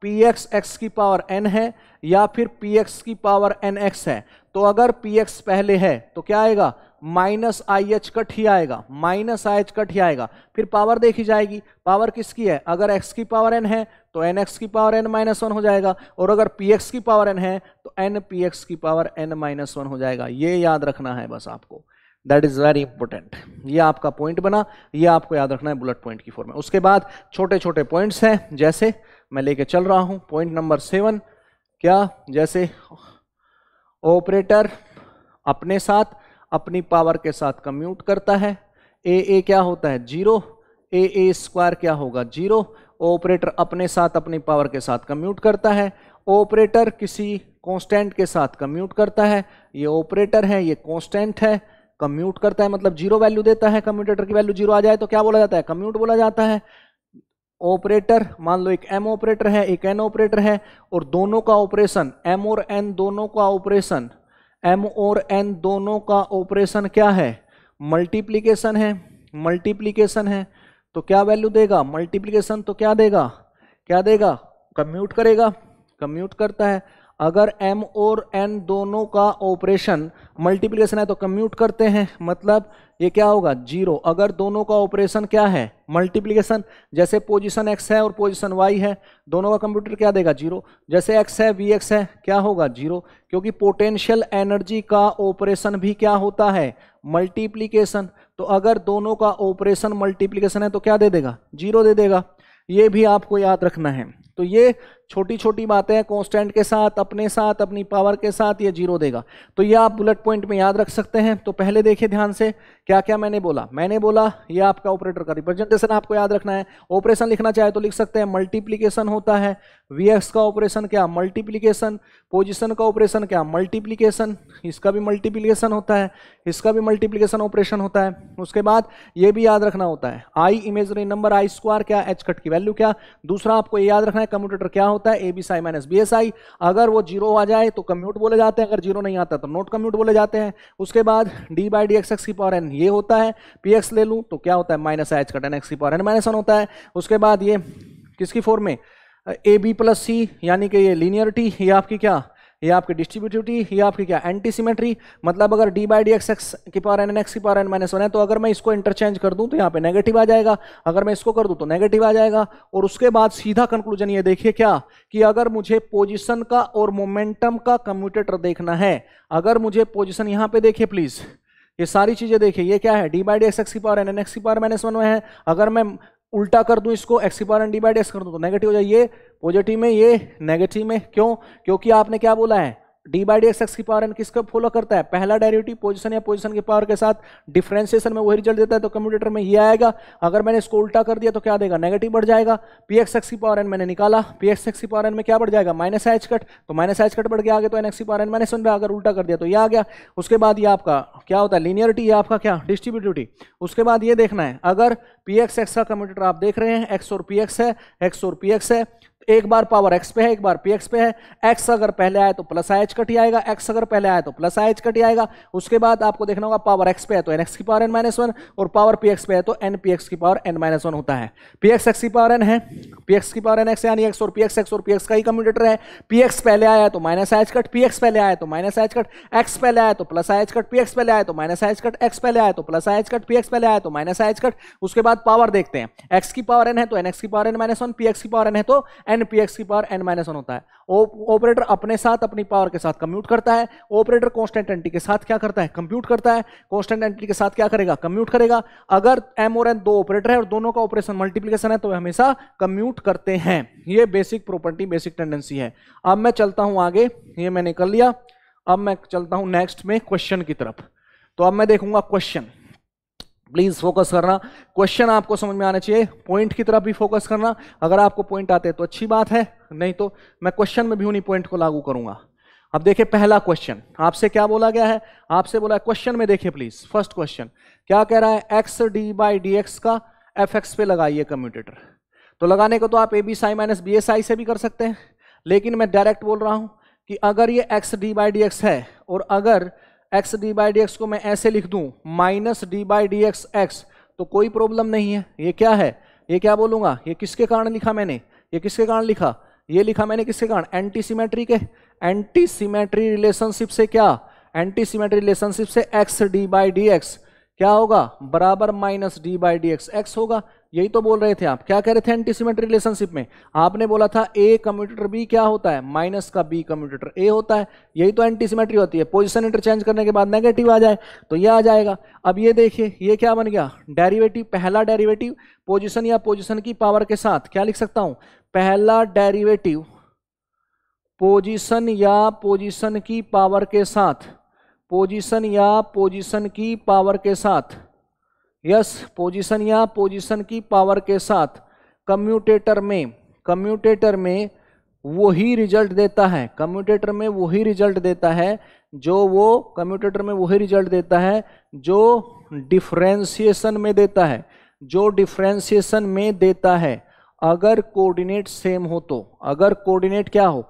Speaker 1: पी एक्स एक्स की पावर एन है या फिर पी एक्स की पावर एन एक्स है तो अगर पी एक्स पहले है तो क्या आएगा माइनस आई एच कट ही आएगा माइनस आई एच कट ही आएगा फिर पावर देखी जाएगी पावर किसकी है अगर एक्स की पावर एन है तो एन एक्स की पावर एन माइनस वन हो जाएगा और अगर पी एक्स की पावर एन है तो एन पी एक्स की पावर एन माइनस वन हो जाएगा ये याद रखना है बस आपको दैट इज़ वेरी इंपॉर्टेंट ये आपका पॉइंट बना ये आपको याद रखना है बुलेट पॉइंट की फॉर्म में उसके बाद छोटे छोटे पॉइंट्स हैं जैसे मैं लेके चल रहा हूं पॉइंट नंबर सेवन क्या जैसे ऑपरेटर अपने साथ अपनी पावर के साथ कम्यूट करता है ए ए क्या होता है जीरो ए ए स्क्वायर क्या होगा जीरो ऑपरेटर अपने साथ अपनी पावर के साथ कम्यूट करता है ऑपरेटर किसी कांस्टेंट के साथ कम्यूट करता है ये ऑपरेटर है ये कांस्टेंट है कम्यूट करता है मतलब जीरो वैल्यू देता है कम्यूटेटर की वैल्यू जीरो आ जाए तो क्या बोला जाता है कम्यूट बोला जाता है ऑपरेटर मान लो एक एम ऑपरेटर है एक एन ऑपरेटर है और दोनों का ऑपरेशन एम और एन दोनों का ऑपरेशन एम और एन दोनों का ऑपरेशन क्या है मल्टीप्लीकेशन है मल्टीप्लीकेशन है तो क्या वैल्यू देगा मल्टीप्लीकेशन तो क्या देगा क्या देगा कम्यूट करेगा कम्यूट करता है अगर m और n दोनों का ऑपरेशन मल्टीप्लिकेशन है तो कम्यूट करते हैं मतलब ये क्या होगा जीरो अगर दोनों का ऑपरेशन क्या है मल्टीप्लिकेशन जैसे पोजीशन x है और पोजीशन y है दोनों का कंप्यूटर क्या देगा जीरो जैसे x है वी एक्स है क्या होगा जीरो क्योंकि पोटेंशियल एनर्जी का ऑपरेशन भी क्या होता है मल्टीप्लीकेशन तो अगर दोनों का ऑपरेशन मल्टीप्लीकेशन है तो क्या दे देगा जीरो दे देगा ये भी आपको याद रखना है तो ये छोटी छोटी बातें हैं कॉन्स्टेंट के साथ अपने साथ अपनी पावर के साथ ये जीरो देगा तो ये आप बुलेट पॉइंट में याद रख सकते हैं तो पहले देखिए ध्यान से क्या क्या मैंने बोला मैंने बोला ये आपका ऑपरेटर का रिप्रेजेंटेशन आपको याद रखना है ऑपरेशन लिखना चाहे तो लिख सकते हैं मल्टीप्लीकेशन होता है वी का ऑपरेशन क्या मल्टीप्लीकेशन पोजिशन का ऑपरेशन क्या मल्टीप्लीकेशन इसका भी मल्टीप्लीकेशन होता है इसका भी मल्टीप्लीकेशन ऑपरेशन होता है उसके बाद ये भी याद रखना होता है i imaginary number i square क्या एच कट की वैल्यू क्या दूसरा आपको ये याद रखना है कंप्यूटर क्या होता होता है A B psi minus B S I अगर वो जीरो आ जाए तो कम्यूट बोले जाते हैं अगर जीरो नहीं आता तो नोट कम्यूट बोले जाते हैं उसके बाद d by D x x की पावर एन ये होता है पी एक्स ले लूँ तो क्या होता है माइनस एच का टेन एक्स की पावर एन माइनस वन होता है उसके बाद ये किसकी फॉर्म में ए बी प्लस सी यानी कि ये लीनियरिटी ये आपकी क्या ये आपकी डिस्ट्रीब्यूटिविटी ये आपकी क्या एंटी मतलब अगर D by D x x की पावर एन एन एक्स की पावर एन माइनस वन है तो अगर मैं इसको इंटरचेंज कर दूं तो यहाँ पे नेगेटिव आ जाएगा अगर मैं इसको कर दूं तो नेगेटिव आ जाएगा और उसके बाद सीधा कंक्लूजन ये देखिए क्या कि अगर मुझे पोजिशन का और मोमेंटम का कम्यूटेटर देखना है अगर मुझे पोजिशन यहाँ पे देखिए प्लीज़ ये सारी चीज़ें देखिए ये क्या है D by D x x की पावर एन एन एक्स की पावर माइनस वन में है अगर मैं उल्टा कर दूं इसको एक्स की power N d by x कर दूं तो नेगेटिव हो जाए ये पॉजिटिव में ये नेगेटिव में क्यों क्योंकि आपने क्या बोला है D by D x x की पावर एन किसका फॉलो करता है पहला डेरिवेटिव पोजिशन या पोजिशन की पावर के साथ डिफ्रेंसिएशन में वही रिजल्ट देता है तो कंप्यूटेटर में ये आएगा अगर मैंने इसको उल्टा कर दिया तो क्या देगा नेगेटिव बढ़ जाएगा पी एक्स एक्स की पावर एन मैंने निकाला पी एक्स एक्स की पावर एन में क्या बढ़ जाएगा माइनस एच कट तो माइनस एच कट बढ़ गया आगे तो एन एक्स की पावर एन माइनस वन अगर उल्टा कर दिया तो ये आ गया उसके बाद ये आपका क्या होता है लीनियरिटी ये आपका क्या डिस्ट्रीब्यूटिविटी उसके बाद ये देखना है अगर पी एक्स एक्स का कम्यूटेटर आप देख रहे हैं एक्स और पी एक्स है एक्स और पी एक्स है एक बार पावर एक्स पे है एक बार पी एक्स पे है एक्स अगर पहले आए तो प्लस आई एच कट ही आएगा एक्स अगर पहले आए तो प्लस आई एच कट ही आएगा उसके बाद आपको देखना होगा पावर एक्स पे है तो एन एक्स की पावर एन माइनस वन और पावर पी एक्स पे है तो एन पी एक्स की पावर एन माइनस वन होता है पी एक्स एक्स की पावर एन है पी एक्स की पावर एन एक्स यानी एक्स और पी एक्स एक्स और पी एक्स का ही कम्यूटेटर है पी एक्स पहले आया तो minus I H cut P x पहले आया तो minus I H cut x पहले आया तो plus I H cut P x पहले आए तो minus I H cut x पहले आए तो plus I H cut P x पहले आए तो माइनस आई एच कट उसके बाद बाद पावर देखते हैं एक्स की पावर एन है तो एन एक्स की power N minus one P x की पावर एन है तो एन पी एक्स की पावर एन माइनस वन होता है ऑपरेटर अपने साथ अपनी पावर के साथ कम्यूट करता है ऑपरेटर कॉन्स्टेंट एंटी के साथ क्या करता है कंप्यूट करता है कॉन्स्टेंट एंटी के साथ क्या करेगा कम्यूट करेगा अगर एम और एन दो ऑपरेटर है और दोनों का ऑपरेशन मल्टीप्लीकेशन है तो हमेशा कम्यूट करते हैं ये बेसिक प्रॉपर्टी बेसिक टेंडेंसी है अब मैं चलता हूँ आगे ये मैंने कर लिया अब मैं चलता हूँ नेक्स्ट में क्वेश्चन की तरफ तो अब मैं देखूंगा क्वेश्चन प्लीज फोकस करना क्वेश्चन आपको समझ में आना चाहिए पॉइंट की तरफ भी फोकस करना अगर आपको पॉइंट आते हैं तो अच्छी बात है नहीं तो मैं क्वेश्चन में भी उन्हीं पॉइंट को लागू करूंगा अब देखिए पहला क्वेश्चन आपसे क्या बोला गया है आपसे बोला क्वेश्चन में देखिए प्लीज फर्स्ट क्वेश्चन क्या कह रहा है X D by D x का एफ एक्स पे लगाइए कम्प्यूटेटर तो लगाने को तो आप A B psi minus B S I से भी कर सकते हैं लेकिन मैं डायरेक्ट बोल रहा हूं कि अगर ये X D by D X है और अगर X D by D X को मैं ऐसे लिख दूं minus D by D x x तो कोई प्रॉब्लम नहीं है ये क्या है ये क्या बोलूँगा ये किसके कारण लिखा मैंने ये किसके कारण लिखा ये लिखा मैंने किसके कारण एंटी सीमेट्री के एंटी सीमेट्री रिलेशनशिप से क्या एंटी सीमेट्री रिलेशनशिप से X D by D x क्या होगा बराबर minus D by D x X होगा यही तो बोल रहे थे आप क्या कह रहे थे एंटीसीमेंट रिलेशनशिप में आपने बोला था ए कम्यूटेटर बी क्या होता है माइनस का बी कम्यूटेटर ए होता है यही तो एंटीसीमेट्री होती है पोजिशन इंटरचेंज करने के बाद नेगेटिव आ जाए तो यह आ जाएगा अब ये देखिए ये क्या बन गया डेरीवेटिव पहला डेरिवेटिव पोजिशन या पोजिशन की पावर के साथ क्या लिख सकता हूँ पहला डेरिवेटिव पोजिशन या पोजिशन की पावर के साथ पोजीशन या पोजीशन की पावर के साथ यस पोजीशन या पोजीशन की पावर के साथ कम्यूटेटर में कम्यूटेटर में वही रिजल्ट देता है कम्यूटेटर में वही रिजल्ट देता है जो वो कम्यूटेटर में वही रिजल्ट देता है जो डिफ्रेंसिएशन में देता है जो डिफ्रेंसिएशन में देता है अगर कोऑर्डिनेट सेम हो तो अगर कोऑर्डिनेट क्या हो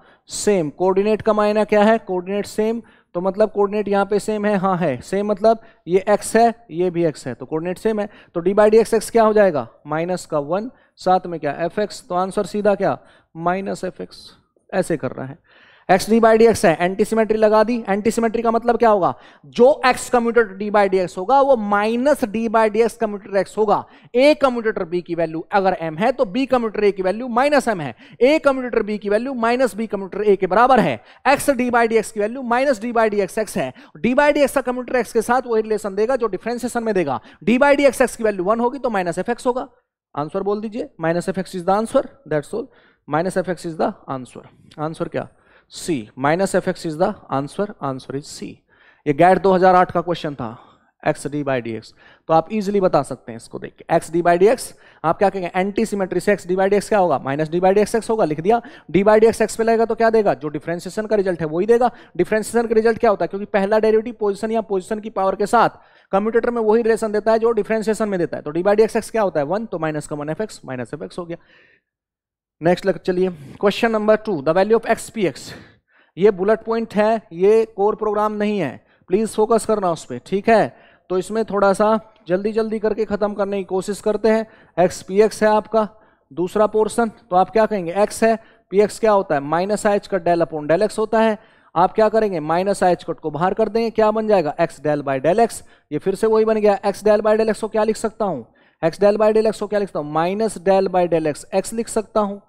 Speaker 1: सेम कोऑर्डिनेट का मायना क्या है कोऑर्डिनेट सेम तो मतलब कोऑर्डिनेट यहाँ पे सेम है हाँ है सेम मतलब ये x है ये भी x है तो कोऑर्डिनेट सेम है तो D by D x x क्या हो जाएगा माइनस का वन साथ में क्या एफ एक्स तो आंसर सीधा क्या माइनस एफ एक्स ऐसे कर रहा है X D by D X है एंटीसीमेट्री लगा दी एंटीसीमेट्री का मतलब क्या होगा जो X commutator D by D X होगा वो minus D by D X commutator X होगा ए कम्यूटेटर बी की वैल्यू अगर एम है तो बी कम्यूटर ए की वैल्यू माइनस एम है ए कम्यूटेटर बी की value minus B commutator A के बराबर है X D by D X की value minus D by D x X है डी बाई डी एक्स का कम्यूटर एक्स के साथ वही रिलेशन देगा जो डिफ्रेंसिएशन में देगा D by D x x की वैल्यू वन होगी तो माइनस एफ एक्स होगा आंसर बोल दीजिए minus F X is the answer that's all minus F X is the answer answer क्या C minus F X is the answer answer is C ये गैट 2008 का क्वेश्चन था X D by D X तो आप इजिली बता सकते हैं इसको देख के X D by D X आप क्या कहेंगे एंटी सिमेट्री से X D by D x क्या होगा minus D by D x X होगा लिख दिया D by D x x पे लगेगा तो क्या देगा जो डिफ्रेंसिएशन का रिजल्ट है वही देगा डिफ्रेंसिएशन का रिजल्ट क्या होता है क्योंकि पहला डेरिवेटिव पोजिशन या पोजिशन की पावर के साथ कंप्यूटर में वही रिलेशन देता है जो डिफ्रेंसिएशन में देता है तो D by D x x क्या होता है वन तो minus one F X minus F X हो गया नेक्स्ट लग चलिए question number two the value of X P x ये बुलेट पॉइंट है ये कोर प्रोग्राम नहीं है प्लीज़ फोकस करना उस पर ठीक है तो इसमें थोड़ा सा जल्दी जल्दी करके ख़त्म करने की कोशिश करते हैं एक्स पी एक्स है आपका दूसरा पोर्सन तो आप क्या कहेंगे एक्स है पी एक्स क्या होता है minus I H cut del upon del X होता है आप क्या करेंगे माइनस आई एच कट को बाहर कर देंगे क्या बन जाएगा x del by del X ये फिर से वही बन गया X del by del x को क्या लिख सकता हूँ X del by del x को क्या लिखता हूँ minus del by del x X लिख सकता हूँ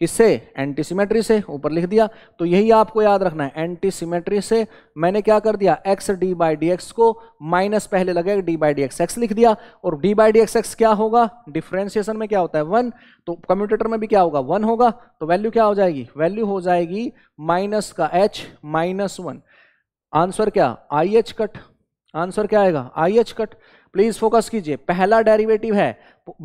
Speaker 1: किससे एंटीसीमेट्री से ऊपर लिख दिया तो यही आपको याद रखना है एंटीसीमेट्री से मैंने क्या कर दिया X D by D X को माइनस पहले लगेगा D by D x X लिख दिया और D by D x x क्या होगा डिफ्रेंसिएशन में क्या होता है वन तो कम्यूटेटर में भी क्या होगा वन होगा तो वैल्यू क्या हो जाएगी वैल्यू हो जाएगी माइनस का एच माइनस वन आंसर क्या आई एच कट आंसर क्या आएगा I H cut please focus कीजिए पहला डेरिवेटिव है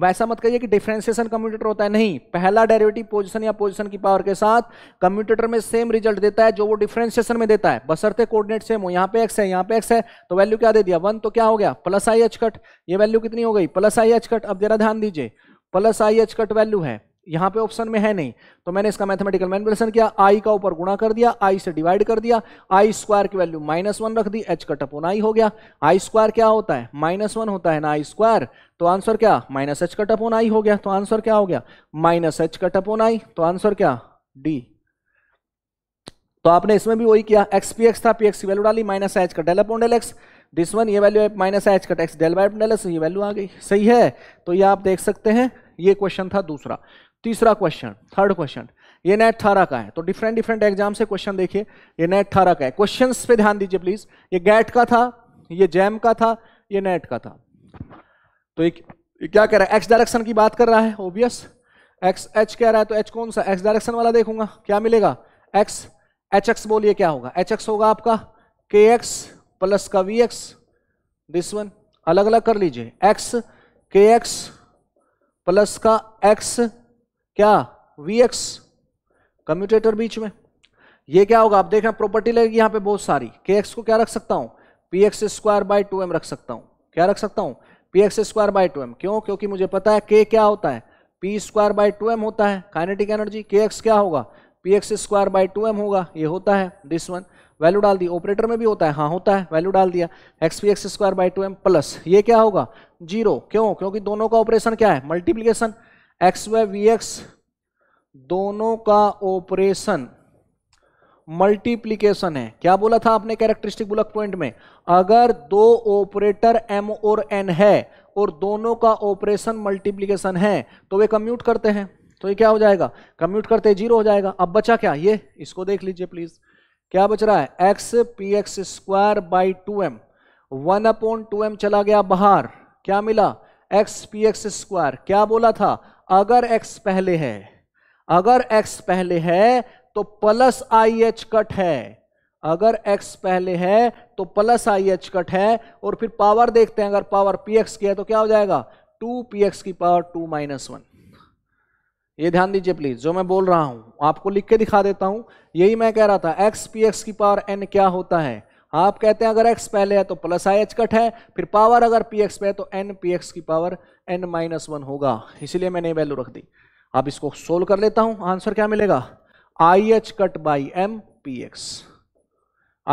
Speaker 1: वैसा मत कहिए कि डिफ्रेंसिएशन कम्यूटेटर होता है नहीं पहला डेरिवेटिव पोजिशन या पोजिशन की पावर के साथ कम्यूटेटर में सेम रिजल्ट देता है जो वो डिफ्रेंसिएशन में देता है बसरते कोऑर्डिनेट सेम हो यहाँ पे एक्स है यहाँ पे एक्स है तो वैल्यू क्या दे दिया वन तो क्या हो गया प्लस आई एच कट ये वैल्यू कितनी हो गई प्लस आई एच कट अब जरा ध्यान दीजिए plus I H cut value है यहां पे ऑप्शन में है नहीं तो मैंने इसका मैथमेटिकल मैनिपुलेशन किया आई का ऊपर गुणा कर दिया आई से डिवाइड कर दिया आई स्क्वायर की वैल्यू माइनस वन रख दी एच कट अपॉन आई हो गया आई स्क्वायर क्या होता है माइनस वन होता है ना आई स्क्वायर तो आंसर क्या minus H cut upon I हो गया तो आंसर क्या हो गया minus H cut upon I तो आंसर क्या डी तो आपने इसमें भी वही किया एक्स पी एक्स था पी एक्स की वैल्यू डाली माइनस एच का del upon del X this one ये वैल्यू माइनस एच का X del by del X ये वैल्यू आ गई सही है तो ये आप देख सकते हैं ये क्वेश्चन था दूसरा तीसरा क्वेश्चन थर्ड क्वेश्चन ये नेट अठारह का है तो डिफरेंट डिफरेंट एग्जाम से क्वेश्चन देखिए ये नेट अठारह का है क्वेश्चन पे ध्यान दीजिए प्लीज ये गैट का था ये जैम का था ये नेट का था तो एक क्या कह रहा है एक्स डायरेक्शन की बात कर रहा है ओबियस एक्स एच कह रहा है तो एच कौन सा एक्स डायरेक्शन वाला देखूंगा क्या मिलेगा एक्स एच एक्स बोलिए क्या होगा एच एक्स होगा आपका के एक्स प्लस का वी एक्स दिस वन अलग अलग कर लीजिए एक्स के एक्स प्लस का एक्स क्या वी एक्स कम्यूटेटर बीच में ये क्या होगा आप देख रहे हैं प्रॉपर्टी लगेगी यहाँ पे बहुत सारी के एक्स को क्या रख सकता हूँ P x square by two M रख सकता हूं क्या रख सकता हूँ P x square by two M क्यों क्योंकि मुझे पता है के क्या होता है P square by two M होता है काइनेटिक एनर्जी के एक्स क्या होगा P x square by two M होगा ये होता है दिस वन वैल्यू डाल दी ऑपरेटर में भी होता है हाँ होता है वैल्यू डाल दिया X P x square by two M plus ये क्या होगा जीरो क्यों क्योंकि दोनों का ऑपरेशन क्या है मल्टीप्लीकेशन एक्स व वी एक्स दोनों का ऑपरेशन मल्टीप्लीकेशन है क्या बोला था आपने कैरेक्टरिस्टिक बुलक पॉइंट में अगर दो ऑपरेटर एम और एन है और दोनों का ऑपरेशन मल्टीप्लीकेशन है तो वे कम्यूट करते हैं तो ये क्या हो जाएगा कम्यूट करते जीरो हो जाएगा अब बचा क्या ये इसको देख लीजिए प्लीज क्या बच रहा है x P x square by two M one upon two M चला गया बाहर क्या मिला एक्स पी एक्स स्क्वायर क्या बोला था अगर x पहले है अगर x पहले है तो प्लस आई एच कट है अगर x पहले है तो प्लस आई एच कट है और फिर पावर देखते हैं अगर पावर पी एक्स की है तो क्या हो जाएगा टू पी एक्स की पावर टू माइनस वन ये ध्यान दीजिए प्लीज जो मैं बोल रहा हूं आपको लिख के दिखा देता हूं यही मैं कह रहा था एक्स पी एक्स की पावर एन क्या होता है आप कहते हैं अगर एक्स पहले है तो प्लस आई एच कट है फिर पावर अगर पी एक्स पे है तो एन पी एक्स की पावर एन माइनस वन होगा इसीलिए मैंने वैल्यू रख दी अब इसको सोल्व कर लेता हूं आंसर क्या मिलेगा I H cut by M P x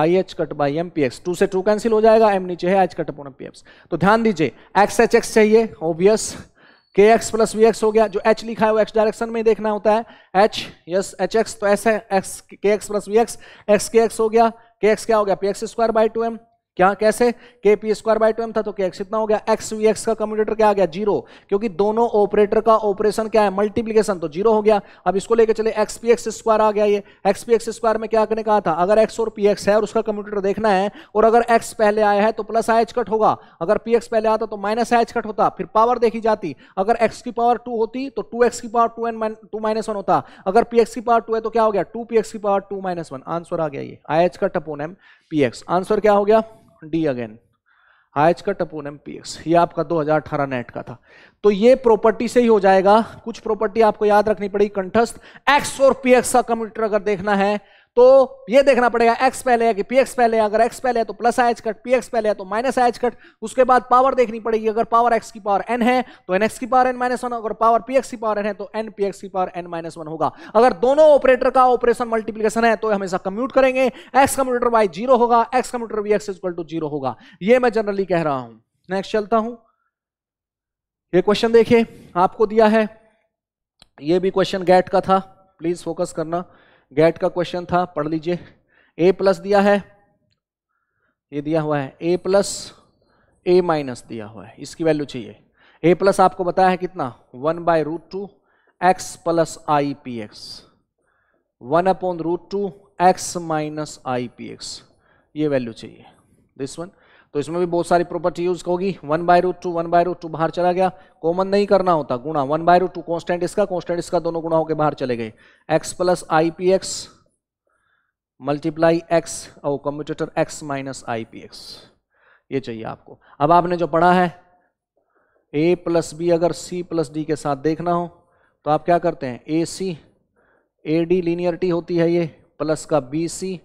Speaker 1: I H cut by M P X two से टू कैंसिल हो जाएगा एम नीचे है H cut upon P X तो ध्यान दीजिए एक्स एच एक्स चाहिए obvious K x plus we X हो गया जो एच लिखा है वो एक्स डायरेक्शन में देखना होता है एच यस एच एक्स तो ऐसा X K x plus we X X K X हो गया के एक्स क्या हो गया P x square by two M क्या कैसे K P square by two M था तो के एक्स इतना हो गया एक्स वी एक्स का कम्यूटेटर क्या आ गया जीरो क्योंकि दोनों ऑपरेटर का ऑपरेशन क्या है मल्टीप्लीकेशन तो जीरो हो गया अब इसको लेकर चले एक्स पी एक्स स्क्वायर आ गया ये एक्स पी एक्स स्क्वायर में क्या करने कहा था अगर एक्स और पी एक्स है और उसका कम्यूटेटर देखना है और अगर एक्स पहले आया है तो प्लस आई एच कट होगा अगर पी एक्स पहले आता तो माइनस आई एच कट होता फिर पावर देखी जाती अगर एक्स की पावर टू होती तो टू एक्स की power two N two minus one होता अगर पी एक्स की पावर टू है तो क्या हो गया टू पी एक्स की power two minus one answer आ गया ये I H cut upon M P X answer क्या हो गया डी अगेन एच का टपोन एम पी एक्स ये आपका 2018 नेट का था तो ये प्रॉपर्टी से ही हो जाएगा कुछ प्रॉपर्टी आपको याद रखनी पड़ेगी कंठस्थ एक्स और पी एक्स का कम्यूटर अगर देखना है तो ये देखना पड़ेगा एक्स पहले है कि px पहले है अगर एक्स पहले है तो plus I H cut P x पहले है तो माइनस आई एच कट उसके बाद पावर देखनी पड़ेगी अगर पावर एक्स की पावर एन है तो एन एक्स की पावर एन माइनस वन अगर पावर पी एक्स की पावर एन है तो एन पी एक्स की पावर एन माइनस वन होगा अगर दोनों ऑपरेटर का ऑपरेशन मल्टीप्लीकेशन है तो हमेशा कम्यूट करेंगे एक्स कम्प्यूटर वाई जीरो होगा X computer V X equal to zero होगा ये मैं जनरली कह रहा हूं नेक्स्ट चलता हूं ये क्वेश्चन देखिए आपको दिया है ये भी क्वेश्चन गैट का था प्लीज फोकस करना गेट का क्वेश्चन था पढ़ लीजिए ए प्लस दिया है ये दिया हुआ है ए प्लस ए माइनस दिया हुआ है इसकी वैल्यू चाहिए ए प्लस आपको बताया है कितना one by root two X plus I P X one upon root two X minus I P x ये वैल्यू चाहिए दिस वन तो इसमें भी बहुत सारी प्रॉपर्टी यूज होगी one by root two one by root two बाहर चला गया कॉमन नहीं करना होता गुणा one by root two constant इसका कॉन्स्टेंट इसका दोनों गुणा होकर बाहर चले गए X plus I P x multiply X और computer X minus I P x ये चाहिए आपको अब आपने जो पढ़ा है ए प्लस बी अगर सी प्लस डी के साथ देखना हो तो आप क्या करते हैं ए सी ए डी लीनियरिटी होती है ये प्लस का बी सी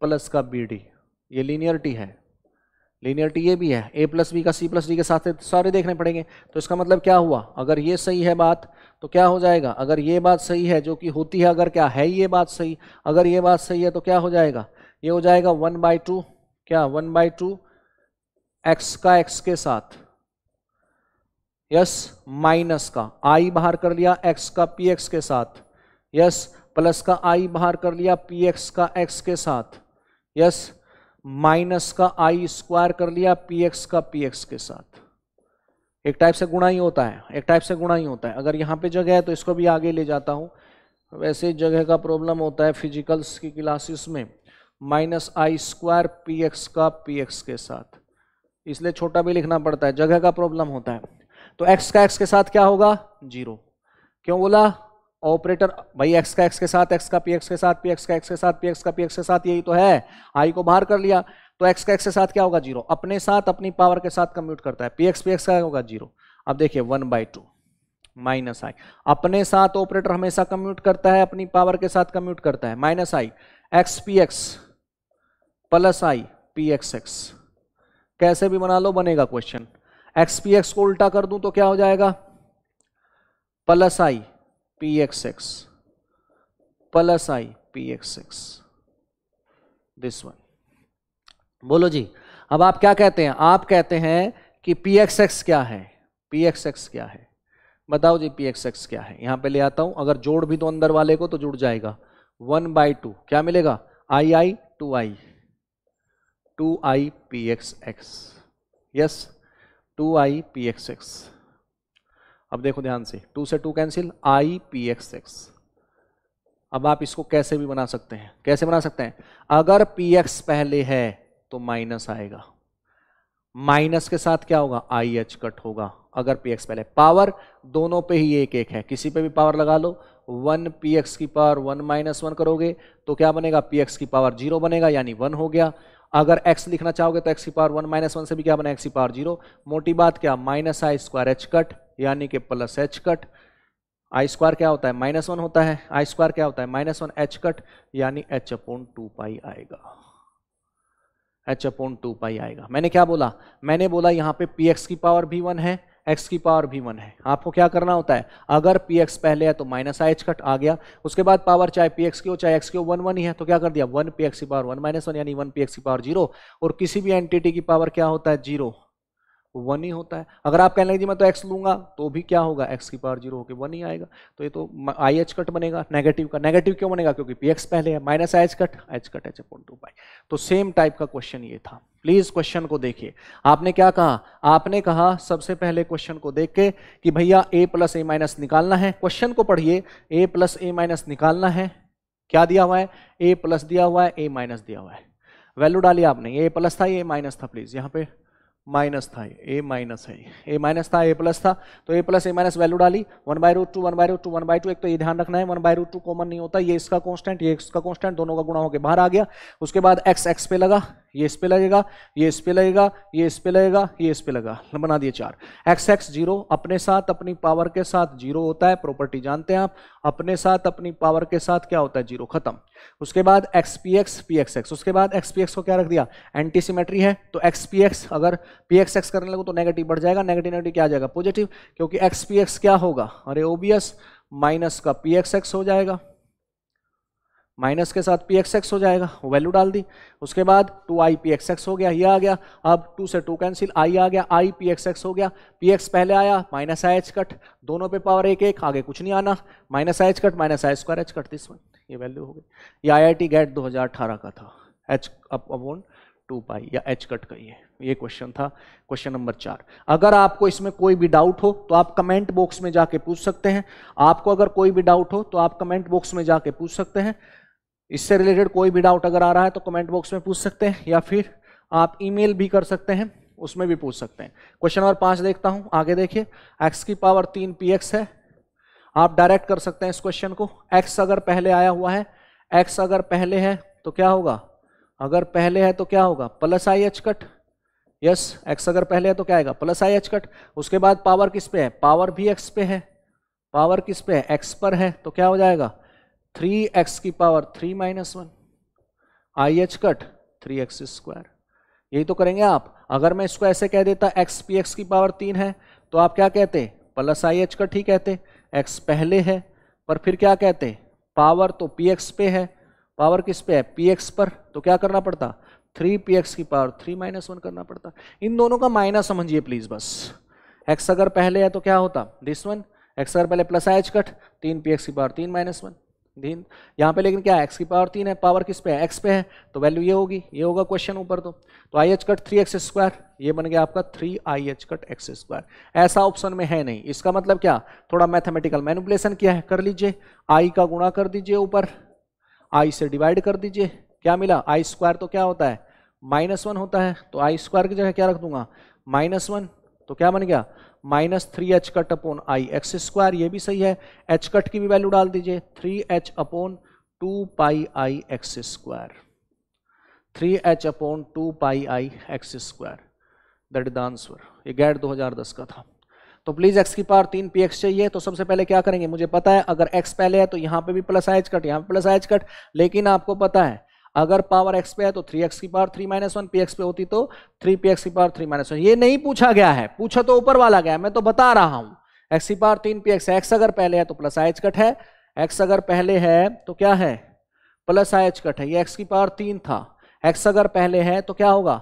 Speaker 1: प्लस का बी डी ये लीनियरिटी है लीनियरिटी ये भी है ए प्लस बी का सी प्लस डी के साथ सारे देखने पड़ेंगे तो इसका मतलब क्या हुआ अगर ये सही है बात तो क्या हो जाएगा अगर ये बात सही है जो कि होती है अगर क्या है ये बात सही अगर ये बात सही है तो क्या हो जाएगा ये हो जाएगा वन बाई टू क्या वन बाई टू एक्स का एक्स के साथ यस माइनस का आई बाहर कर लिया एक्स का पी एक्स के साथ यस प्लस का आई बाहर कर लिया पी एक्स का एक्स के साथ यस माइनस का आई स्क्वायर कर लिया पी एक्स का पी एक्स के साथ एक टाइप से गुणा ही होता है एक टाइप से गुणा ही होता है अगर यहाँ पे जगह है तो इसको भी आगे ले जाता हूँ वैसे जगह का प्रॉब्लम होता है फिजिकल्स की क्लासेस में minus I square P x का पी एक्स के साथ इसलिए छोटा भी लिखना पड़ता है जगह का प्रॉब्लम होता है तो एक्स का एक्स के साथ क्या होगा जीरो क्यों बोला ऑपरेटर भाई एक्स का एक्स के साथ एक्स का पी एक्स के साथ पी एक्स का एक्स के साथ पी एक्स का पी एक्स के साथ यही तो है आई को बाहर कर लिया तो एक्स का एक्स के साथ क्या होगा जीरो अपने साथ अपनी पावर के साथ कम्यूट करता है पी एक्स पी एक्स का होगा जीरो अब देखिए one by two minus I अपने साथ ऑपरेटर हमेशा कम्यूट करता है अपनी पावर के साथ कम्यूट करता है minus I X P x plus I P x X कैसे भी बना लो बनेगा क्वेश्चन एक्स पी एक्स को उल्टा कर दूं तो क्या हो जाएगा plus I P x X plus I P x X this one बोलो जी अब आप क्या कहते हैं आप कहते हैं कि पी एक्स एक्स क्या है पी एक्स एक्स क्या है बताओ जी पी एक्स एक्स क्या है यहां पे ले आता हूं अगर जोड़ भी तो अंदर वाले को तो जुड़ जाएगा वन बाई टू क्या मिलेगा I I two I two I P x X yes two I P x X अब देखो ध्यान से टू से two cancel I P x X अब आप इसको कैसे भी बना सकते हैं कैसे बना सकते हैं अगर पी एक्स पहले है तो माइनस आएगा माइनस के साथ क्या होगा आई एच कट होगा अगर पी एक्स पहले पावर दोनों पे ही एक एक है किसी पे भी पावर लगा लो वन पी एक्स की पावर वन माइनस वन करोगे तो क्या बनेगा पी एक्स की पावर जीरो बनेगा यानी वन हो गया अगर x लिखना चाहोगे तो x की पावर वन माइनस वन से भी क्या बना x की पावर जीरो मोटी बात क्या minus I square H cut यानी कि plus H cut I square क्या होता है माइनस वन होता है आई स्क्वायर क्या होता है माइनस वन एच कट यानी एच अपॉन टू पाई आएगा एच अपॉन टू पाई आएगा मैंने क्या बोला मैंने बोला यहाँ पे पी एक्स की पावर भी वन है एक्स की पावर भी वन है आपको क्या करना होता है अगर पी एक्स पहले है तो माइनस आई एच कट आ गया उसके बाद पावर चाहे पी एक्स की हो चाहे एक्स की हो वन वन ही है तो क्या कर दिया वन पी एक्स की पावर वन माइनस वन यानी वन पी एक्स की पावर जीरो और किसी भी एंटिटी की पावर क्या होता है जीरो वो वन ही होता है अगर आप कहने लगे जी मैं तो एक्स लूंगा तो भी क्या होगा एक्स की पावर जीरो होकर वन ही आएगा तो ये तो आई एच कट बनेगा नेगेटिव का नेगेटिव क्यों बनेगा क्योंकि पी एक्स पहले है minus I H cut H cut H upon two pi तो सेम टाइप का क्वेश्चन ये था प्लीज क्वेश्चन को देखिए आपने क्या कहा आपने कहा सबसे पहले क्वेश्चन को देख के कि भैया ए प्लस ए माइनस निकालना है क्वेश्चन को पढ़िए ए प्लस ए माइनस निकालना है क्या दिया हुआ है ए प्लस दिया हुआ है ए माइनस दिया हुआ है वैल्यू डाली आपने ए प्लस था ए माइनस था प्लीज यहाँ पे माइनस था ए माइनस है ए माइनस था ए प्लस था तो A plus A minus value डाली one by root two one by root two one by two एक तो ये ध्यान रखना है one by root two common नहीं होता ये इसका कांस्टेंट ये इसका कांस्टेंट दोनों का गुणा होकर बाहर आ गया उसके बाद एक्स एक्स पे लगा ये इस पे लगेगा ये इस पे लगेगा ये इस पे लगेगा ये इस पे लगा बना दिए चार एक्स एक्स जीरो अपने साथ अपनी पावर के साथ जीरो होता है प्रॉपर्टी जानते हैं आप अपने साथ अपनी पावर के साथ क्या होता है जीरो खत्म उसके बाद एक्सपीएक्स पीएक्सएक्स उसके बाद एक्सपीएक्स को क्या रख दिया एंटी सिमेट्री है तो एक्सपीएक्स अगर पीएक्सएक्स करने लगो तो नेगेटिव बढ़ जाएगा नेगेटिव नेगेटिव क्या आ जाएगा पॉजिटिव क्योंकि एक्सपीएक्स क्या होगा अरे ओबीएस माइनस का पीएक्सएक्स हो जाएगा माइनस के साथ पी एक्स एक्स हो जाएगा वैल्यू डाल दी उसके बाद two I P x X हो गया ये आ गया अब टू से टू कैंसिल आई आ गया आई पी एक्स एक्स हो गया पी एक्स पहले आया माइनस आई एच कट दोनों पे पावर एक एक आगे कुछ नहीं आना minus I H cut minus I square H cut this one ये वैल्यू हो गई ये आई आई टी गेट दो हजार अठारह का था H up upon two pi या एच कट कहिए ये क्वेश्चन था क्वेश्चन नंबर चार अगर आपको इसमें कोई भी डाउट हो तो आप कमेंट बॉक्स में जाके पूछ सकते हैं आपको अगर कोई भी डाउट हो तो आप कमेंट बॉक्स में जाके पूछ सकते हैं इससे रिलेटेड कोई भी डाउट अगर आ रहा है तो कमेंट बॉक्स में पूछ सकते हैं या फिर आप ईमेल भी कर सकते हैं उसमें भी पूछ सकते हैं क्वेश्चन नंबर पाँच देखता हूँ आगे देखिए एक्स की पावर तीन पी एक्स है आप डायरेक्ट कर सकते हैं इस क्वेश्चन को एक्स अगर पहले आया हुआ है एक्स अगर पहले है तो क्या होगा अगर पहले है तो क्या होगा plus I H cut yes X अगर पहले है तो क्या आएगा प्लस आई एच कट उसके बाद पावर किस पे है पावर भी एक्स पे है पावर किस पे है एक्स पर है तो क्या हो जाएगा थ्री एक्स की power three minus one I H cut three X square यही तो करेंगे आप अगर मैं इसको ऐसे कह देता एक्स पी एक्स की पावर तीन है तो आप क्या कहते प्लस आई एच कट ही कहते एक्स पहले है पर फिर क्या कहते पावर तो पी एक्स पे है पावर किस पे है पी एक्स पर तो क्या करना पड़ता थ्री पी एक्स की पावर थ्री माइनस वन करना पड़ता इन दोनों का माइनस समझिए प्लीज़ बस एक्स अगर पहले है तो क्या होता दिस वन एक्स अगर पहले प्लस आई एच कट तीन पी एक्स की पावर तीन माइनस वन दिन यहाँ पे लेकिन क्या है एक्स की पावर तीन है पावर किस पे है एक्स पे है तो वैल्यू ये होगी ये होगा क्वेश्चन ऊपर तो तो I H cut three X square ये बन गया आपका three I H cut X square ऐसा ऑप्शन में है नहीं इसका मतलब क्या थोड़ा मैथमेटिकल मैनिपुलेशन किया है कर लीजिए आई का गुणा कर दीजिए ऊपर आई से डिवाइड कर दीजिए क्या मिला आई स्क्वायर तो क्या होता है माइनस वन होता है तो आई स्क्वायर की जगह क्या रख दूंगा माइनस वन तो क्या बन गया minus three H cut upon I X square ये भी सही है एच कट की भी वैल्यू डाल दीजिए three H upon two pi I X square three H upon two pi I X square that is the answer ये गैट 2010 का था तो प्लीज़ एक्स की पावर तीन पी एक्स चाहिए तो सबसे पहले क्या करेंगे मुझे पता है अगर एक्स पहले है तो यहाँ पे भी प्लस आई एच कट यहाँ पे प्लस आई एच कट लेकिन आपको पता है अगर पावर एक्स पे है तो थ्री एक्स की power three minus one P x पे होती तो थ्री पी एक्स की पावर थ्री माइनस वन ये नहीं पूछा गया है पूछा तो ऊपर वाला गया मैं तो बता रहा हूं एक्स की पावर तीन पी एक्स एक्स अगर पहले है तो प्लस आई एच कट है एक्स अगर पहले है तो क्या है प्लस आई एच कट है ये एक्स की पावर तीन था एक्स अगर पहले है तो क्या होगा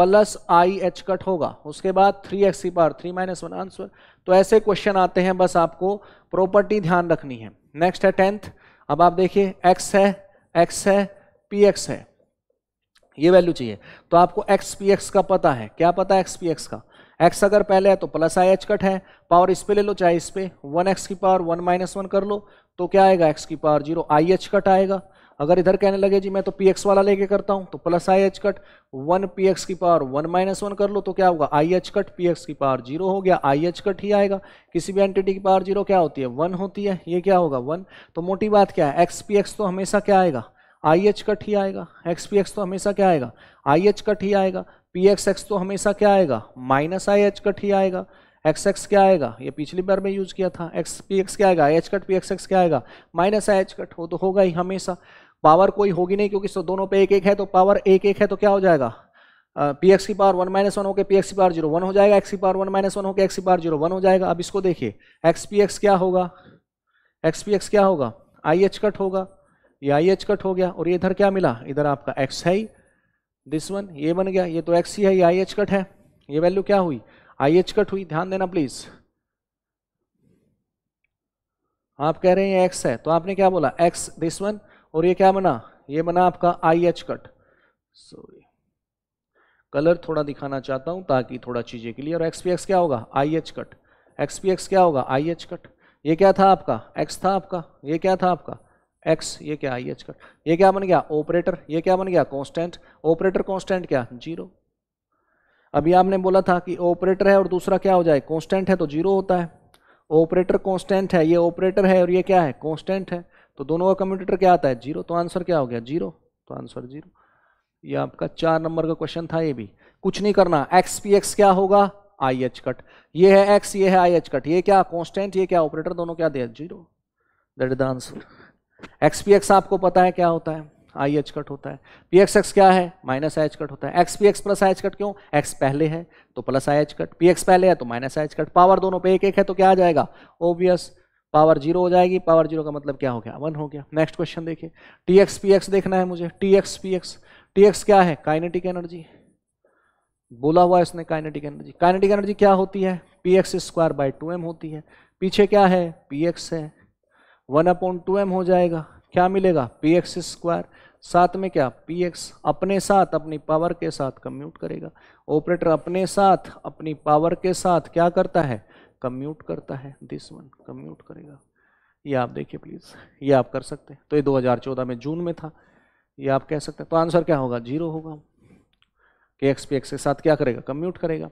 Speaker 1: प्लस आई एच कट होगा उसके बाद थ्री एक्स की power three minus one answer तो ऐसे क्वेश्चन आते हैं बस आपको प्रॉपर्टी ध्यान रखनी है नेक्स्ट है टेंथ अब आप देखिए एक्स है एक्स है पी एक्स है ये वैल्यू चाहिए तो आपको एक्स पी एक्स का पता है क्या पता है एक्स पी एक्स का एक्स अगर पहले है तो प्लस आई एच कट है पावर इस पे ले लो चाहे इस पे वन एक्स की पावर वन माइनस वन कर लो तो क्या आएगा एक्स की power zero I H cut आएगा अगर इधर कहने लगे जी मैं तो पी एक्स वाला लेके करता हूँ तो plus I H cut one P x की पावर वन माइनस वन कर लो तो क्या होगा I H cut P x की पावर जीरो हो गया आई एच कट ही आएगा किसी भी एंटिटी की पावर जीरो क्या होती है वन होती है ये क्या होगा वन तो मोटी बात क्या है एक्स पी एक्स तो हमेशा क्या आएगा आई एच कट ही आएगा एक्स पी एक्स तो हमेशा क्या आएगा आई एच कट ही आएगा पी एक्स एक्स तो हमेशा क्या आएगा माइनस आई एच कट ही आएगा एक्स एक्स क्या आएगा ये पिछली बार में यूज किया था एक्स पी एक्स क्या आएगा H cut P x x क्या आएगा माइनस आई एच कट हो तो होगा ही हमेशा पावर कोई होगी नहीं क्योंकि दोनों पे एक एक है तो पावर एक एक है तो क्या हो जाएगा पी एक्स की पावर वन माइनस वन होकर पी एक्स की पावर जीरो वन हो जाएगा एक्स की पावर वन माइनस वन होकर एक्स की पावर जीरो वन हो जाएगा अब इसको देखिए एक्स पी एक्स क्या होगा एक्स पी एक्स क्या होगा आई एच कट होगा ये आई एच कट हो गया और ये इधर क्या मिला इधर आपका एक्स है ही दिस वन ये बन गया ये तो एक्स ही है ये आई एच कट है ये वैल्यू क्या हुई आई एच कट हुई ध्यान देना प्लीज आप कह रहे हैं एक्स है तो आपने क्या बोला एक्स दिस वन और ये क्या बना ये बना आपका I H cut sorry colour थोड़ा दिखाना चाहता हूं ताकि थोड़ा चीज़ें के एक्स पी एक्स क्या होगा I H cut x P x क्या होगा आई एच कट ये क्या था आपका एक्स था आपका ये क्या था आपका एक्स ये क्या आई एच कट ये क्या बन गया ऑपरेटर ये क्या बन गया कांस्टेंट ऑपरेटर कांस्टेंट क्या जीरो अभी आपने बोला था कि ऑपरेटर है और दूसरा क्या हो जाए कांस्टेंट है तो जीरो होता है ऑपरेटर कांस्टेंट है ये ऑपरेटर है और ये क्या है कांस्टेंट है तो दोनों का कम्यूटेटर क्या आता है जीरो तो आंसर क्या हो गया जीरो तो आंसर जीरो ये आपका चार नंबर का क्वेश्चन था ये भी कुछ नहीं करना एक्स पी एक्स क्या होगा आई एच कट ये है एक्स ये है आई एच कट ये क्या कॉन्स्टेंट ये क्या ऑपरेटर दोनों क्या दिया zero that is the answer X P X आपको पता है क्या होता है आई एच कट होता है पी एक्स एक्स क्या है माइनस आई एच कट होता है x P x plus I H cut क्यों एक्स पहले है तो plus I H cut P x पहले है तो minus I H cut power दोनों पे एक एक है तो क्या आ जाएगा ओबियस पावर जीरो हो जाएगी पावर जीरो का मतलब क्या हो गया वन हो गया नेक्स्ट क्वेश्चन देखिए टी एक्स पी एक्स देखना है मुझे T X P X T X क्या है काइनेटिक एनर्जी बोला हुआ है इसने काइनेटिक एनर्जी काइनेटिक एनर्जी क्या होती है P x square by two M होती है पीछे क्या है पी एक्स है वन अपॉन टू एम हो जाएगा क्या मिलेगा पी एक्स स्क्वायर साथ में क्या पी एक्स अपने साथ अपनी पावर के साथ कम्यूट करेगा ऑपरेटर अपने साथ अपनी पावर के साथ क्या करता है कम्यूट करता है दिस वन कम्यूट करेगा ये आप देखिए प्लीज़ ये आप कर सकते हैं तो ये 2014 में जून में था ये आप कह सकते हैं तो आंसर क्या होगा जीरो होगा के एक्स पी एक्स के साथ क्या करेगा कम्यूट करेगा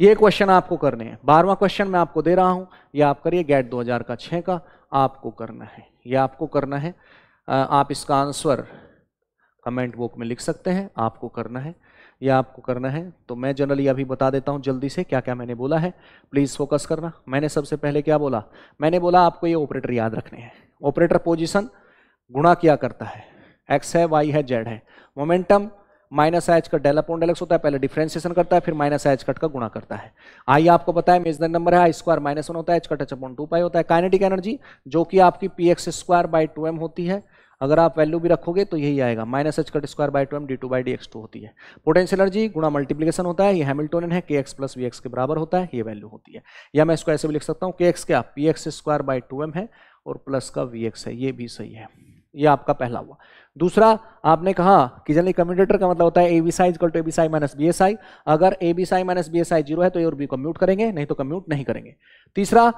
Speaker 1: ये क्वेश्चन आपको करने हैं बारहवा क्वेश्चन मैं आपको दे रहा हूं यह आप करिए गेट 2000 का छः का आपको करना है यह आपको करना है आप इसका आंसर कमेंट बुक में लिख सकते हैं आपको करना है या आपको करना है तो मैं जनरली अभी बता देता हूं जल्दी से क्या क्या मैंने बोला है प्लीज़ फोकस करना मैंने सबसे पहले क्या बोला मैंने बोला आपको ये ऑपरेटर याद रखने हैं ऑपरेटर पोजिशन गुणा किया करता है एक्स है वाई है जेड है momentum minus H cut del upon del X होता है पहले डिफ्रेंसिएशन करता है फिर माइनस एच कट का गुणा करता है आई आपको पता है नंबर है आई स्क्वायर माइनस वन होता है H cut H upon two pi होता है काइनेटिक एनर्जी जो कि आपकी P x square by two M होती है अगर आप वैल्यू भी रखोगे तो यही आएगा minus H cut square by two M D two by D x two होती है पोटेंशियल एनर्जी गुणा मल्टीप्लीकेशन होता है ये हैमिल्टोनियन है k x plus we x के बराबर होता है ये वैल्यू होती है या मैं इसको ऐसे भी लिख सकता हूँ के एक्स क्या P x square by two M है और प्लस का वी एक्स है ये भी सही है ये आपका पहला हुआ दूसरा आपने कहा कि जनरली कम्यूटेटर का मतलब होता है A B psi equal to A B psi minus B S I अगर A B psi minus B S I zero है तो ए और बी को म्यूट करेंगे नहीं तो कम्यूट नहीं करेंगे तीसरा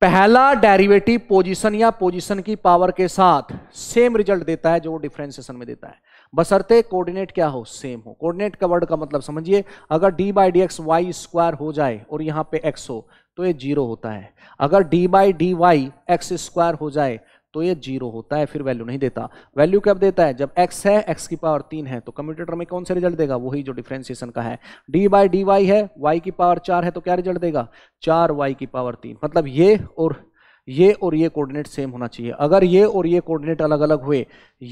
Speaker 1: पहला डेरिवेटिव पोजीशन या पोजीशन की पावर के साथ सेम रिजल्ट देता है जो वो डिफ्रेंसिएशन में देता है बसरते कोऑर्डिनेट क्या हो सेम हो कोऑर्डिनेट का वर्ड का मतलब समझिए अगर D by D X Y square हो जाए और यहाँ पे एक्स हो तो ये जीरो होता है अगर D by D Y X square हो जाए तो ये जीरो होता है फिर वैल्यू नहीं देता वैल्यू कब देता है जब एक्स है एक्स की पावर तीन है तो कंप्यूटेटर में कौन सा रिजल्ट देगा वही जो डिफ्रेंसिएशन का है डी बाई डी वाई है वाई की पावर चार है तो क्या रिजल्ट देगा चार वाई की पावर तीन मतलब ये और ये और ये कोऑर्डिनेट सेम होना चाहिए अगर ये और ये कोऑर्डिनेट अलग अलग हुए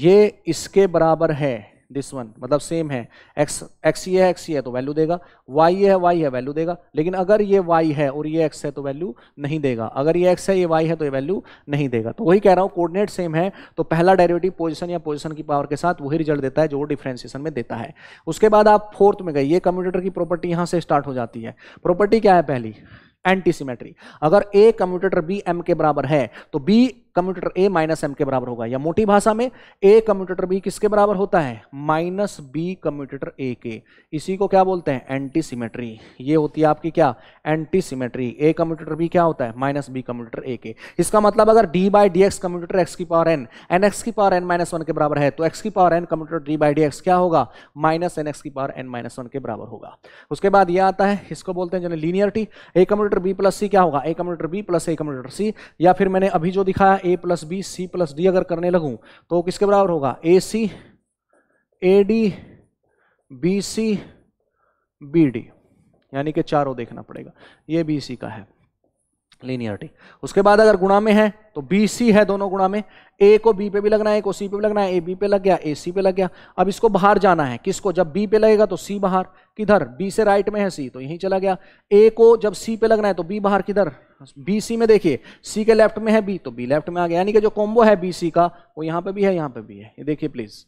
Speaker 1: ये इसके बराबर है दिस वन मतलब सेम है एक्स एक्स ये है एक्स ये है तो वैल्यू देगा वाई ये है वाई है वैल्यू देगा लेकिन अगर ये वाई है और ये एक्स है तो वैल्यू नहीं देगा अगर ये एक्स है ये वाई है तो ये वैल्यू नहीं देगा तो वही कह रहा हूँ कोर्डिनेट सेम है तो पहला डायरेवेटिव पोजिशन या पोजिशन की पावर के साथ वही रिजल्ट देता है जो डिफ्रेंसिएशन में देता है उसके बाद आप फोर्थ में गए ये कंप्यूटर की प्रॉपर्टी यहाँ से स्टार्ट हो जाती है प्रॉपर्टी क्या है पहली एंटीसीमेट्री अगर ए कम्यूटेटर बी एम के बराबर है तो B computer A minus M के बराबर होगा या मोटी भाषा में ए कम्यूटेटर बी किसके बराबर होता है माइनस बी कम्यूटेटर ए के इसी को क्या बोलते हैं एंटी सिमेट्री ये होती है आपकी क्या antisymmetry A computer B क्या होता है माइनस बी कंप्यूटर ए के इसका मतलब अगर D by D X computer X की पावर एन एन एक्स की पावर एन माइनस वन के बराबर है तो एक्स की power N computer D by D x क्या होगा माइनस एन एक्स की पावर एन माइनस वन के बराबर होगा उसके बाद यह आता है इसको बोलते हैं जो linearity A computer B plus C क्या होगा A commutator B plus A computer C या फिर मैंने अभी जो दिखाया A plus B C plus D अगर करने लगूं तो किसके बराबर होगा A C A D B C B D यानी कि चारों देखना पड़ेगा ये बी सी का है लीनियरिटी उसके बाद अगर गुणा में है तो बी सी है दोनों गुणा में ए को बी पे भी लगना है ए को सी पे भी लगना है ए बी पे लग गया ए सी पे लग गया अब इसको बाहर जाना है किसको जब बी पे लगेगा तो सी बाहर किधर बी से राइट में है सी तो यहीं चला गया ए को जब सी पे लगना है तो बी बाहर किधर बी सी में देखिए सी के लेफ्ट में है बी तो बी लेफ्ट में आ गया यानी कि जो कॉम्बो है बी सी का वो यहाँ पे भी है यहाँ पे भी है ये देखिए प्लीज़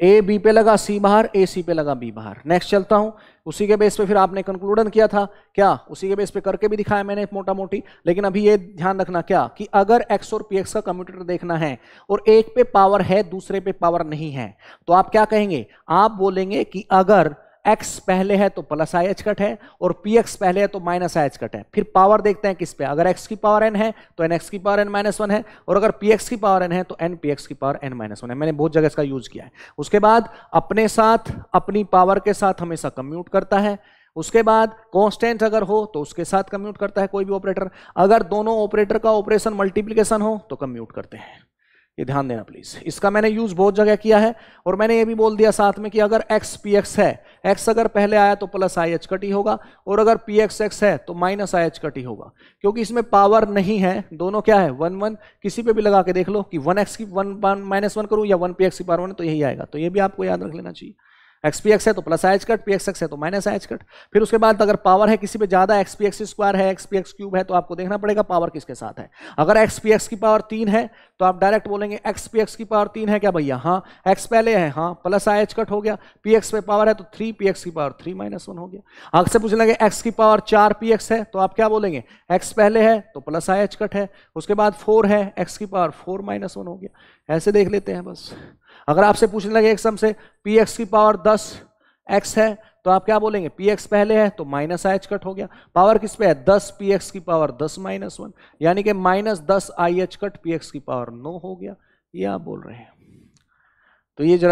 Speaker 1: ए बी पे लगा सी बाहर ए सी पे लगा बी बाहर नेक्स्ट चलता हूं उसी के बेस पे फिर आपने कंक्लूडन किया था क्या उसी के बेस पे करके भी दिखाया मैंने मोटा मोटी लेकिन अभी ये ध्यान रखना क्या कि अगर एक्स और पी एक्स का कंप्यूटर देखना है और एक पे पावर है दूसरे पे पावर नहीं है तो आप क्या कहेंगे आप बोलेंगे कि अगर एक्स पहले है तो प्लस आई एच कट है और पी एक्स पहले है तो माइनस आई एच कट है फिर पावर देखते हैं किस पे अगर एक्स की पावर एन है तो एन एक्स की पावर एन माइनस वन है और अगर पी एक्स की पावर एन है तो एन पी एक्स की पावर एन माइनस वन है मैंने बहुत जगह इसका यूज किया है उसके बाद अपने साथ अपनी पावर के साथ हमेशा कम्यूट करता है उसके बाद कॉन्स्टेंट अगर हो तो उसके साथ कम्यूट करता है कोई भी ऑपरेटर अगर दोनों ऑपरेटर का ऑपरेशन मल्टीप्लीकेशन हो तो कम्यूट करते हैं ये ध्यान देना प्लीज इसका मैंने यूज बहुत जगह किया है और मैंने ये भी बोल दिया साथ में कि अगर एक्स पी एक्स है एक्स अगर पहले आया तो प्लस आई एच कटी होगा और अगर पी एक्स एक्स है तो माइनस आई एच कटी होगा क्योंकि इसमें पावर नहीं है दोनों क्या है वन वन किसी पे भी लगा के देख लो कि वन एक्स की वन माइनस वन करूँ या वन पी एक्स की पावर वन तो यही आएगा तो ये भी आपको याद रख लेना चाहिए एक्स पी एक्स है तो plus I H cut P x X है तो माइनस आई एच कट फिर उसके बाद अगर पावर है किसी पे ज़्यादा एक्स पी एक्स स्क्वायर है एक्स पी एक्स क्यूब है तो आपको देखना पड़ेगा पावर किसके साथ है अगर एक्स पी एक्स की पावर तीन है तो आप डायरेक्ट बोलेंगे एक्स पी एक्स की पावर तीन है क्या भैया हाँ एक्स पहले है हाँ प्लस आई एच कट हो गया पी एक्स पे पावर है तो थ्री पी एक्स की पावर थ्री माइनस वन हो गया से पूछ लेंगे एक्स की पावर चार पी एक्स है तो आप क्या बोलेंगे एक्स पहले है तो प्लस आई एच कट है उसके बाद फोर है एक्स की पावर फोर माइनस वन हो गया ऐसे देख लेते हैं बस अगर आपसे पूछने लगे एक सम से पी एक्स की पावर दस एक्स है तो आप क्या बोलेंगे पी एक्स पहले है तो माइनस आई एच कट हो गया पावर किस पे है दस पी एक्स की पावर दस माइनस वन यानी कि माइनस दस आई एच कट पी एक्स की पावर नो हो गया ये आप बोल रहे हैं तो ये जरा